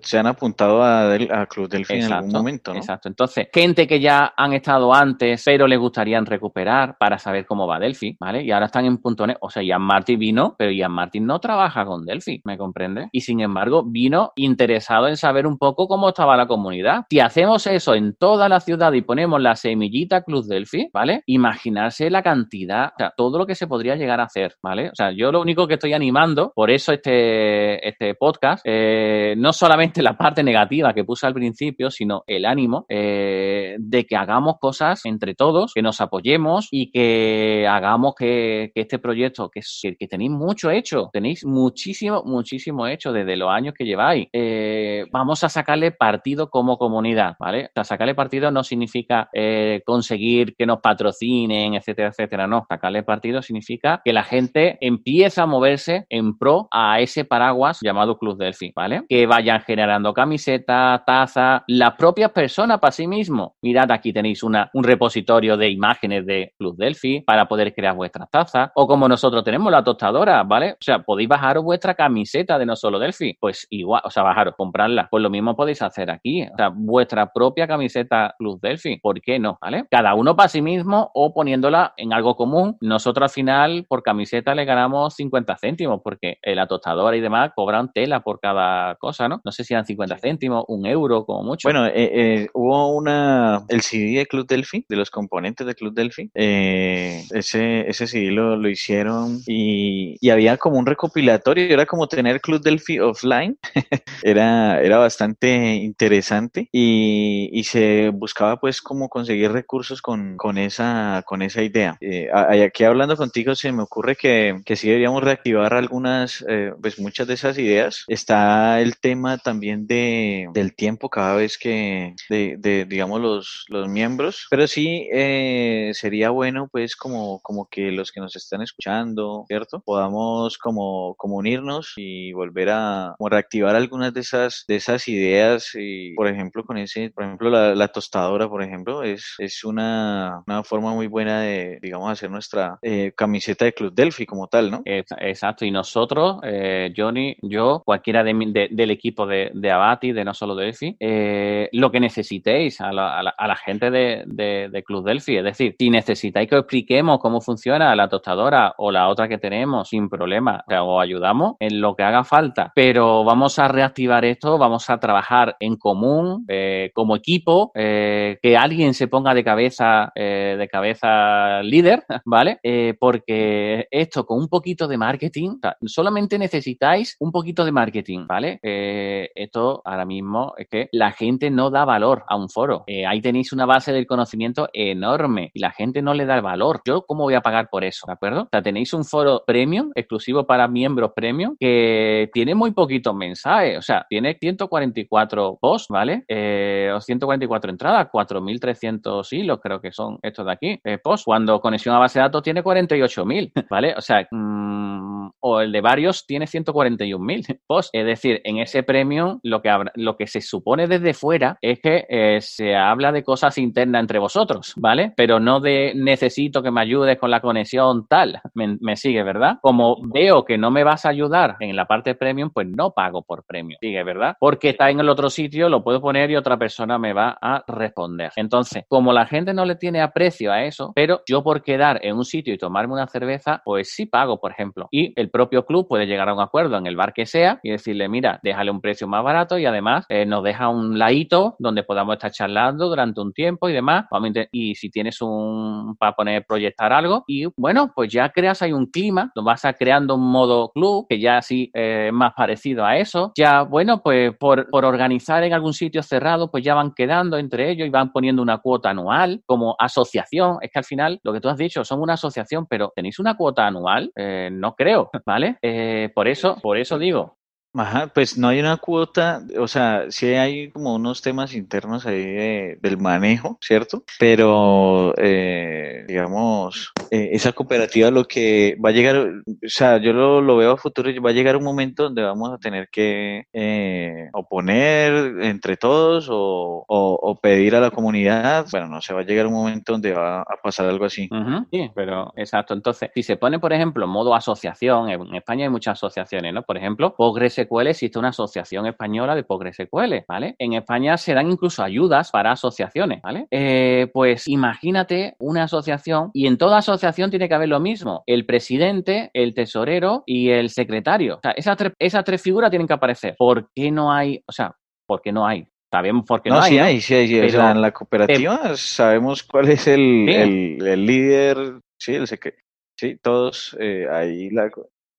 Speaker 2: se han apuntado a, Club Delphi en algún momento, ¿no? Exacto. Entonces, gente que ya han estado antes, pero les gustaría recuperar para saber cómo va Delphi, ¿vale? Y ahora están en puntones. O sea, Ian Martin vino, pero Ian Martin no trabaja con Delphi, ¿me comprende? Y sin embargo, vino interesado en saber un poco cómo estaba la comunidad. Si hacemos eso en toda la ciudad y ponemos la semillita Club Delphi, ¿vale? Imaginarse la cantidad, o sea, todo lo que se podría llegar a hacer, ¿vale? O sea, yo lo único que estoy animando, por eso este, este podcast, eh, eh, no solamente la parte negativa que puse al principio, sino el ánimo eh, de que hagamos cosas entre todos, que nos apoyemos y que hagamos que, este proyecto, que, tenéis mucho hecho, tenéis muchísimo, muchísimo hecho desde los años que lleváis, eh, vamos a sacarle partido como comunidad, ¿vale? O sea, sacarle partido no significa conseguir que nos patrocinen, etcétera, etcétera, no. Sacarle partido significa que la gente empieza a moverse en pro a ese paraguas llamado Club Delphi, ¿vale? Que vayan generando camiseta, taza, las propias personas para sí mismos. Mirad, aquí tenéis una, un repositorio de imágenes de Luz Delphi para poder crear vuestras tazas. O como nosotros tenemos la tostadora, ¿vale? O sea, podéis bajar vuestra camiseta de no solo Delphi. Pues igual, o sea, bajaros, comprarla. Pues lo mismo podéis hacer aquí. O sea, vuestra propia camiseta Luz Delphi. ¿Por qué no? ¿Vale? Cada uno para sí mismo o poniéndola en algo común. Nosotros al final por camiseta le ganamos 50 céntimos porque la tostadora y demás cobran tela por cada cosa, ¿no? No sé si eran 50 céntimos, un euro, como mucho. Bueno, eh, eh, hubo
Speaker 1: una. El CD de Club Delphi, de los componentes de Club Delphi, eh, ese, ese CD lo, lo hicieron y, y, había como un recopilatorio, era como tener Club Delphi offline. era, era bastante interesante y, y, se buscaba, pues, como conseguir recursos con, con esa, con esa idea. aquí hablando contigo, se me ocurre que, que sí deberíamos reactivar algunas, pues, muchas de esas ideas. Está el tema también de, del tiempo cada vez que, de, digamos, los, los miembros. Pero sí eh, sería bueno, pues, como, como que los que nos están escuchando, ¿cierto? Podamos como, como unirnos y volver a reactivar algunas de esas, de esas ideas. Y, por ejemplo, con ese, por ejemplo, la, tostadora, por ejemplo, es, es una, una forma muy buena de, digamos, hacer nuestra
Speaker 2: eh, camiseta de Club Delphi como tal, ¿no? Exacto. Y nosotros, eh, Johnny, yo, cualquiera de, mis del equipo de, Abati, de no solo Delphi, eh, lo que necesitéis a la, gente de, Club Delphi. Es decir, si necesitáis que os expliquemos cómo funciona la tostadora o la otra que tenemos sin problema, os ayudamos en lo que haga falta. Pero vamos a reactivar esto, vamos a trabajar en común, eh, como equipo, eh, que alguien se ponga de cabeza, de cabeza líder, ¿vale? porque esto con un poquito de marketing, solamente necesitáis un poquito de marketing, ¿vale? Eh, esto ahora mismo es que la gente no da valor a un foro. Eh, ahí tenéis una base del conocimiento enorme y la gente no le da valor. Yo, ¿cómo voy a pagar por eso? ¿De acuerdo? O sea, tenéis un foro premium, exclusivo para miembros premium, que tiene muy poquitos mensajes. O sea, tiene 144 posts, ¿vale? Eh, o 144 entradas, 4.300 hilos, creo que son estos de aquí, posts. Cuando conexión a base de datos tiene 48.000, ¿vale? O sea, mmm, o el de varios tiene 141.000 post. Es decir, en ese premium lo que, lo que se supone desde fuera es que eh, se habla de cosas internas entre vosotros, ¿vale? Pero no de necesito que me ayudes con la conexión tal. Me, me sigue, ¿verdad? Como veo que no me vas a ayudar en la parte premium, pues no pago por premium. Sigue, ¿verdad? Porque está en el otro sitio, lo puedo poner y otra persona me va a responder. Entonces, como la gente no le tiene aprecio a eso, pero yo por quedar en un sitio y tomarme una cerveza, pues sí pago, por ejemplo. Y el propio club puede llegar a un acuerdo en el bar que sea y decirle, mira, déjale un precio más barato y además eh, nos deja un ladito donde podamos estar charlando durante un tiempo y demás. Y si tienes un, para poner, proyectar algo. Y bueno, pues ya creas ahí un clima, vas a creando un modo club que ya así eh, es más parecido a eso. Ya, bueno, pues por, por organizar en algún sitio cerrado, pues ya van quedando entre ellos y van poniendo una cuota anual como asociación. Es que al final, lo que tú has dicho, son una asociación, pero ¿tenéis una cuota anual? Eh, no creo. ¿vale? Eh, por eso, por eso digo
Speaker 1: Ajá, pues no hay una cuota, o sea, sí hay como unos temas internos ahí del manejo, ¿cierto? Pero, eh, digamos, eh, esa cooperativa lo que va a llegar, o sea, yo lo, lo, veo a futuro, va a llegar un momento donde vamos a tener que eh, oponer entre todos o, o, pedir a
Speaker 2: la comunidad, bueno, no se va a llegar un momento donde va a pasar algo así. sí, pero exacto. Entonces, si se pone, por ejemplo, modo asociación, en España hay muchas asociaciones, ¿no? Por ejemplo, Pogres existe una asociación española de SQL, ¿vale? En España se dan incluso ayudas para asociaciones, ¿vale? Eh, pues imagínate una asociación y en toda asociación tiene que haber lo mismo, el presidente, el tesorero y el secretario. O sea, esas tres, figuras tienen que aparecer. ¿Por qué no hay, o sea, por qué no hay? sabemos por qué no, hay, sí sí hay, en la cooperativa
Speaker 1: em, sabemos cuál es el, líder, sí, el secretario,
Speaker 2: sí todos eh, ahí la,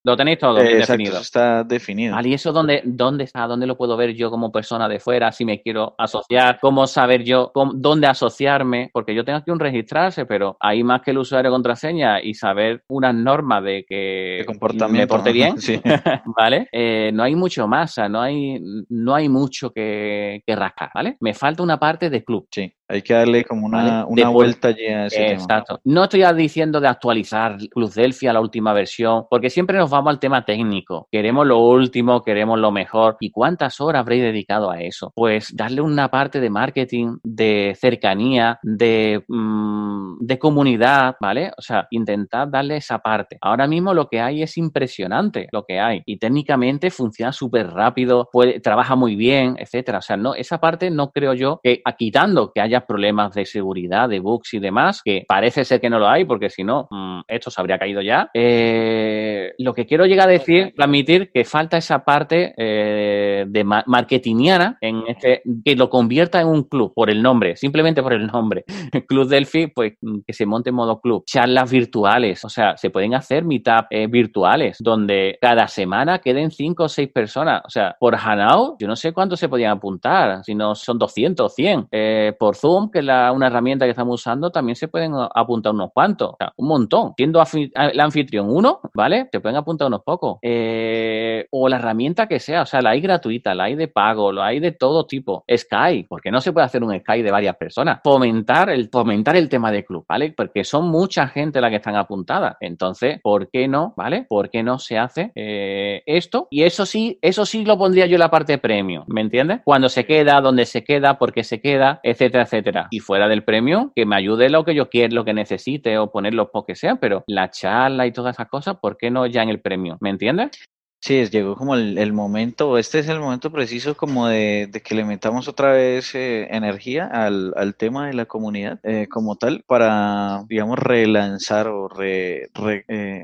Speaker 2: lo tenéis todo eh, definido. está definido. ¿y eso dónde, dónde está? ¿Dónde lo puedo ver yo como persona de fuera? Si me quiero asociar, cómo saber yo dónde asociarme, porque yo tengo aquí un registrarse, pero hay más que el usuario de contraseña y saber unas normas de que me porte bien, ¿vale? Eh, no hay mucho más, no hay, no hay mucho que, que rascar, ¿vale? Me falta una parte de club. Sí. Hay que darle como una, vuelta allí a ese Exacto. No estoy diciendo de actualizar Delphi a la última versión, porque siempre nos vamos al tema técnico. Queremos lo último, queremos lo mejor. ¿Y cuántas horas habréis dedicado a eso? Pues darle una parte de marketing, de cercanía, de, mm, de comunidad, ¿vale? O sea, intentar darle esa parte. Ahora mismo lo que hay es impresionante, lo que hay. Y técnicamente funciona súper rápido, trabaja muy bien, etcétera. O sea, no, esa parte no creo yo que, quitando que haya problemas de seguridad, de bugs y demás, que parece ser que no lo hay, porque si no, mm, esto se habría caído ya. Eh, lo que quiero llegar a decir, transmitir, que falta esa parte eh, de ma marketingiana en este, que lo convierta en un club por el nombre, simplemente por el nombre. club Delphi, pues mm, que se monte en modo club. Charlas virtuales, o sea, se pueden hacer meetup eh, virtuales, donde cada semana queden cinco o seis personas. O sea, por Hanau yo no sé cuánto se podían apuntar, si no son 200, 100. por Zoom, que es una herramienta que estamos usando, también se pueden uh, apuntar unos cuantos, un montón. Siendo el anfitrión uno, ¿vale? Te pueden apuntar unos pocos. Eh, o la herramienta que sea, o sea, la hay gratuita, la hay de pago, la hay de todo tipo. Sky, porque no se puede hacer un Sky de varias personas. Fomentar el, fomentar el tema de club, ¿vale? Porque son mucha gente la que están apuntadas Entonces, ¿por qué no, ¿vale? ¿Por qué no se hace eh, esto? Y eso sí, eso sí lo pondría yo en la parte premium, ¿me entiendes? Cuando se queda, dónde se queda, por qué se queda, etcétera, etcétera etcétera. Y fuera del premio, que me ayude lo que yo quiera, lo que necesite o ponerlo lo que sea, pero la charla y todas esas cosas, ¿por qué no ya en el premio? ¿Me entiendes? Sí, llegó como el, el, momento,
Speaker 1: este es el momento preciso como de, que le metamos otra vez eh, energía al, tema de la comunidad eh, como tal para, digamos, relanzar o, eh,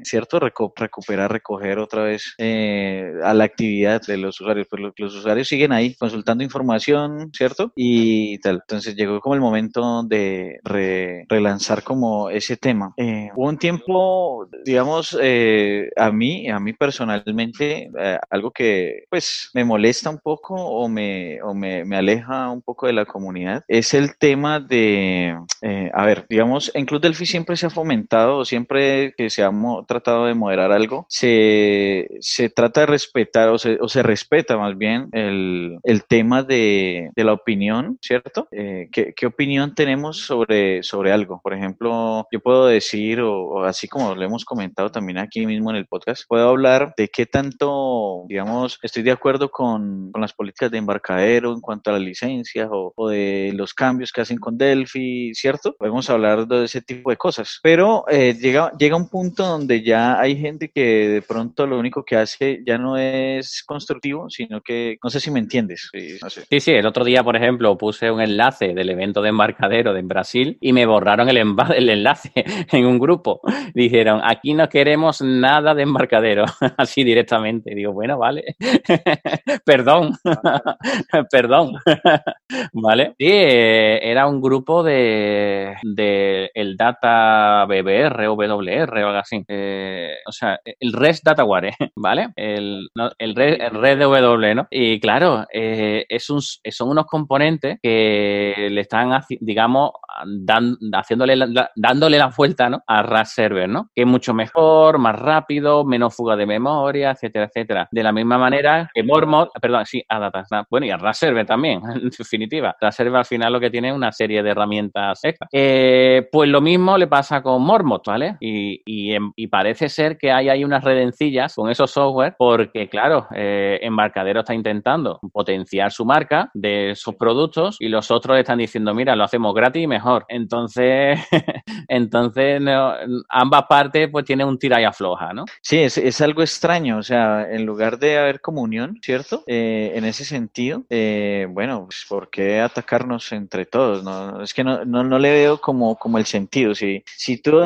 Speaker 1: ¿cierto? recuperar, recoger otra vez a la actividad de los usuarios. Pues los, usuarios siguen ahí consultando información, ¿cierto? Y tal. Entonces llegó como el momento de relanzar como ese tema. hubo un tiempo, digamos, a mí, a mí personalmente, eh, algo que pues me molesta un poco o me, o me, aleja un poco de la comunidad es el tema de, eh, a ver, digamos, en Club Delphi siempre se ha fomentado, siempre que se ha tratado de moderar algo, se, se trata de respetar o se, o se respeta más bien el, el tema de, de, la opinión, ¿cierto? Eh, ¿qué, opinión tenemos sobre, sobre algo? Por ejemplo, yo puedo decir, o, o así como lo hemos comentado también aquí mismo en el podcast, puedo hablar de qué tan digamos, estoy de acuerdo con, con las políticas de embarcadero en cuanto a las licencias o, de los cambios que hacen con Delphi, ¿cierto? Podemos hablar de ese tipo de cosas, pero eh, llega, llega un punto donde ya hay gente que de pronto lo único que hace ya no es constructivo, sino que, no sé si me entiendes.
Speaker 2: Sí, sí, el otro día, por ejemplo, puse un enlace del evento de embarcadero de en Brasil y me borraron el, el enlace en un grupo. Dijeron, aquí no queremos nada de embarcadero, así directamente. Digo, bueno, vale, perdón, perdón, ¿vale? Sí, eh, era un grupo de, de el Data BBR WR o algo así. Eh, o sea, el REST Ware, eh, ¿vale? El, no, el, red, W, ¿no? Y claro, es son unos componentes que le están, digamos, dan, haciéndole dándole la vuelta, ¿no? A RAS Server, ¿no? Que es mucho mejor, más rápido, menos fuga de memoria, etc etcétera, De la misma manera que Mormont, perdón, sí, a la, bueno, y a Raserve también, en definitiva. Raserve al final lo que tiene es una serie de herramientas extra. Eh, pues lo mismo le pasa con Mormont, ¿vale? Y, parece ser que hay ahí unas redencillas con esos software porque, claro, eh, Embarcadero está intentando potenciar su marca de sus productos y los otros están diciendo, mira, lo hacemos gratis y mejor. Entonces, entonces ambas partes pues tienen un tira y afloja, ¿no?
Speaker 1: Sí, es, es algo extraño, o sea, en lugar de haber comunión, ¿cierto? Eh, en ese sentido, eh, bueno, pues, ¿por qué atacarnos entre todos? No, es que no, no, le veo como, como el sentido. Si, si tú,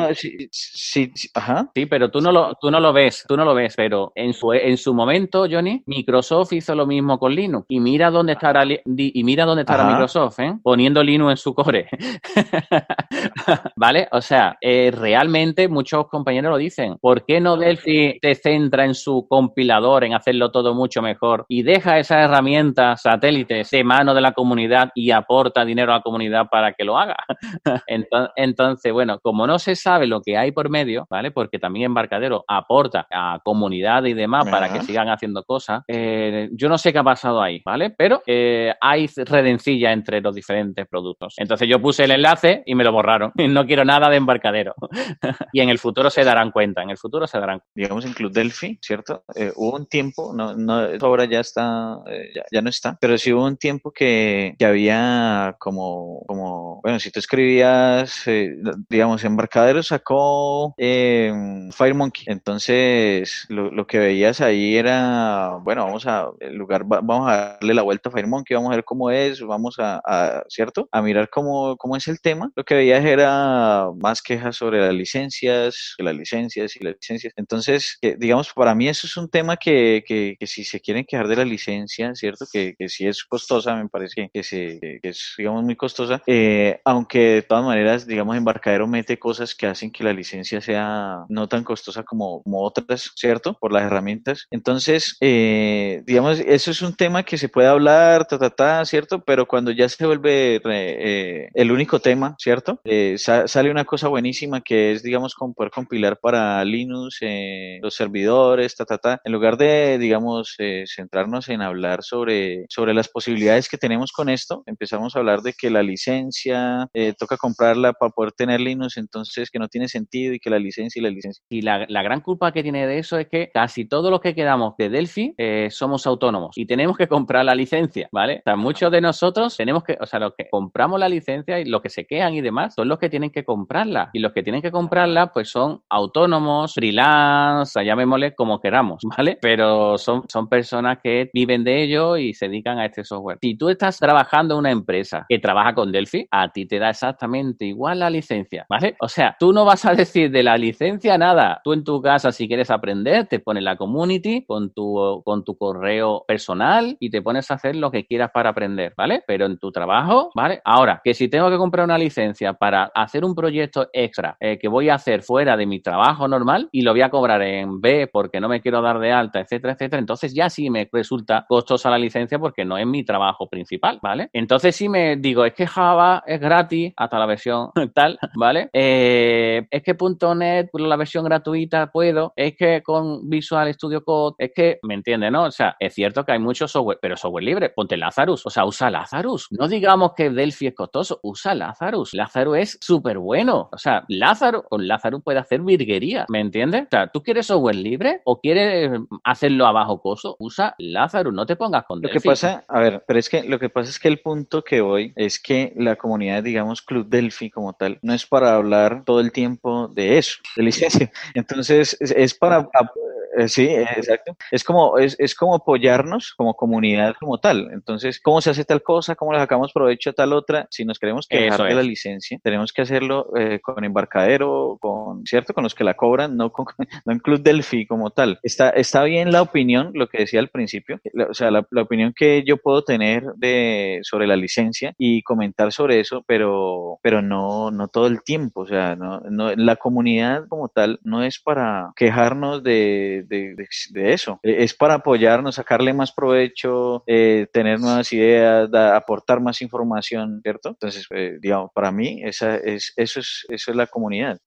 Speaker 1: si, ajá.
Speaker 2: Sí, pero tú no lo, tú no lo ves, tú no lo ves, pero en su, en su momento, Johnny, Microsoft hizo lo mismo con Linux. Y mira dónde estará, y mira dónde está Microsoft, ¿eh? Poniendo Linux en su core. ¿Vale? O sea, eh, realmente muchos compañeros lo dicen. ¿Por qué no Delphi te centra en su comunidad? compilador, en hacerlo todo mucho mejor y deja esas herramientas satélites de mano de la comunidad y aporta dinero a la comunidad para que lo haga. Entonces, bueno, como no se sabe lo que hay por medio, ¿vale? Porque también Embarcadero aporta a comunidad y demás para que sigan haciendo cosas, eh, yo no sé qué ha pasado ahí, ¿vale? Pero eh, hay redencilla entre los diferentes productos. Entonces yo puse el enlace y me lo borraron. No quiero nada de Embarcadero. y en el futuro se darán cuenta, en el futuro se darán cuenta. Digamos en Club Delphi, ¿cierto? Eh, hubo un tiempo, no, no, ahora ya está,
Speaker 1: eh, ya, no está, pero sí hubo un tiempo que, que había como, como, bueno, si tú escribías, eh, digamos, Embarcadero sacó em, Fire Monkey, entonces lo, que veías ahí era, bueno, vamos a, el lugar, vamos a darle la vuelta a Fire Monkey, vamos a ver cómo es, vamos a, ¿cierto? A mirar cómo, cómo es el tema. Lo que veías era más quejas sobre las licencias, las licencias y las licencias. Entonces, digamos, para mí eso es un tema que, si se quieren quejar de la licencia, ¿cierto? Que, que sí es costosa, me parece que, se, que es, digamos, muy costosa. Eh, aunque de todas maneras, digamos, Embarcadero mete cosas que hacen que la licencia sea no tan costosa como, otras, ¿cierto? Por las herramientas. Entonces, eh, digamos, eso es un tema que se puede hablar, ta, ta, ta, ¿cierto? Pero cuando ya se vuelve eh, el único tema, ¿cierto? sale una cosa buenísima que es, digamos, con poder compilar para Linux los servidores, ta, ta, ta en lugar de, digamos, eh, centrarnos en hablar sobre, sobre las posibilidades que tenemos con esto, empezamos a hablar de que la licencia
Speaker 2: eh, toca comprarla para poder tener Linux, entonces que no tiene sentido y que la licencia y la licencia. Y la, la gran culpa que tiene de eso es que casi todos los que quedamos de Delphi eh, somos autónomos y tenemos que comprar la licencia, ¿vale? O sea, muchos de nosotros tenemos que, o sea, los que compramos la licencia y los que se quedan y demás son los que tienen que comprarla. Y los que tienen que comprarla, pues son autónomos, freelance, llamémosle como queramos. ¿vale? Pero son, son personas que viven de ello y se dedican a este software. Si tú estás trabajando en una empresa que trabaja con Delphi, a ti te da exactamente igual la licencia, ¿vale? O sea, tú no vas a decir de la licencia nada. Tú en tu casa, si quieres aprender, te pones la community con tu, con tu correo personal y te pones a hacer lo que quieras para aprender, ¿vale? Pero en tu trabajo, ¿vale? Ahora, que si tengo que comprar una licencia para hacer un proyecto extra eh, que voy a hacer fuera de mi trabajo normal y lo voy a cobrar en B porque no me quiero dar de alta, etcétera, etcétera, entonces ya sí me resulta costosa la licencia porque no es mi trabajo principal, ¿vale? Entonces si me digo, es que Java es gratis hasta la versión tal, ¿vale? Eh, es que .NET, la versión gratuita puedo, es que con Visual Studio Code, es que, ¿me entiende, no? O sea, es cierto que hay muchos software, pero software libre, ponte Lazarus, o sea, usa Lazarus. No digamos que Delphi es costoso, usa Lazarus. Lazarus es súper bueno, o sea, Lazarus, con Lazarus puede hacer virguería, ¿me entiendes? O sea, ¿tú quieres software libre o quieres hacerlo a bajo usa Lázaro, no te pongas con Lo que pasa,
Speaker 1: a ver, pero es que lo que pasa es que el punto que voy es que la comunidad, digamos, Club Delphi como tal, no es para hablar todo el tiempo de eso, de licencia. Entonces, es, para... Eh, sí, eh, exacto. Es como, es, es, como apoyarnos como comunidad como tal. Entonces, ¿cómo se hace tal cosa? ¿Cómo le sacamos provecho a tal otra? Si nos queremos quejar de la licencia, tenemos que hacerlo eh, con embarcadero, con, ¿cierto? Con los que la cobran, no, con, no en Club Delphi como tal. Está, está bien la opinión, lo que decía al principio, o sea, la, la, opinión que yo puedo tener de, sobre la licencia y comentar sobre eso, pero, pero no, no todo el tiempo. O sea, no, no, la comunidad como tal no es para quejarnos de de, eso. Eh, es para apoyarnos, sacarle más provecho, eh, tener nuevas ideas, aportar más información, ¿cierto? Entonces, eh, digamos,
Speaker 2: para mí es, eso, eso es la comunidad.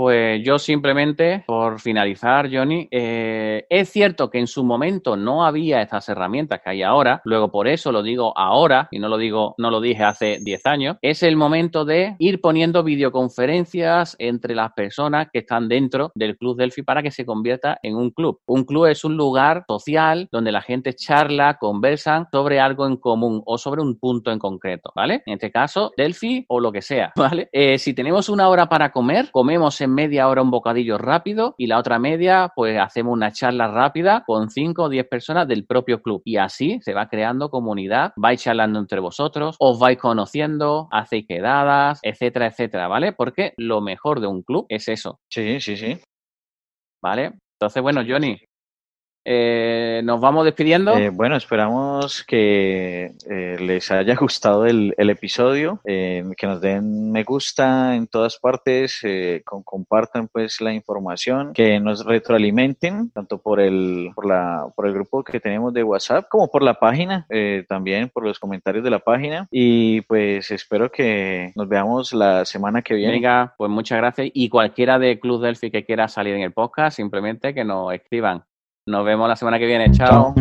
Speaker 2: Pues yo simplemente, por finalizar, Johnny, eh, es cierto que en su momento no había estas herramientas que hay ahora, luego por eso lo digo ahora y no lo digo, no lo dije hace 10 años, es el momento de ir poniendo videoconferencias entre las personas que están dentro del Club Delphi para que se convierta en un club. Un club es un lugar social donde la gente charla, conversa sobre algo en común o sobre un punto en concreto, ¿vale? En este caso, Delphi o lo que sea, ¿vale? Eh, si tenemos una hora para comer, comemos en media hora un bocadillo rápido y la otra media pues hacemos una charla rápida con 5 o 10 personas del propio club. Y así se va creando comunidad, vais charlando entre vosotros, os vais conociendo, hacéis quedadas, etcétera, etcétera, ¿vale? Porque lo mejor de un club es eso. Sí, sí, sí. ¿Vale? Entonces, bueno, Johnny, eh, nos vamos despidiendo. Eh, bueno,
Speaker 1: esperamos que eh, les haya gustado el, episodio, eh, que nos den me gusta en todas partes, con, compartan pues la información, que nos retroalimenten tanto por el por la por el grupo que tenemos de WhatsApp como por la página, también por los comentarios de la página y pues espero que nos
Speaker 2: veamos la semana que viene. Venga, pues muchas gracias y cualquiera de Club Delphi que quiera salir en el podcast, simplemente que nos escriban nos vemos la semana que viene. Chao.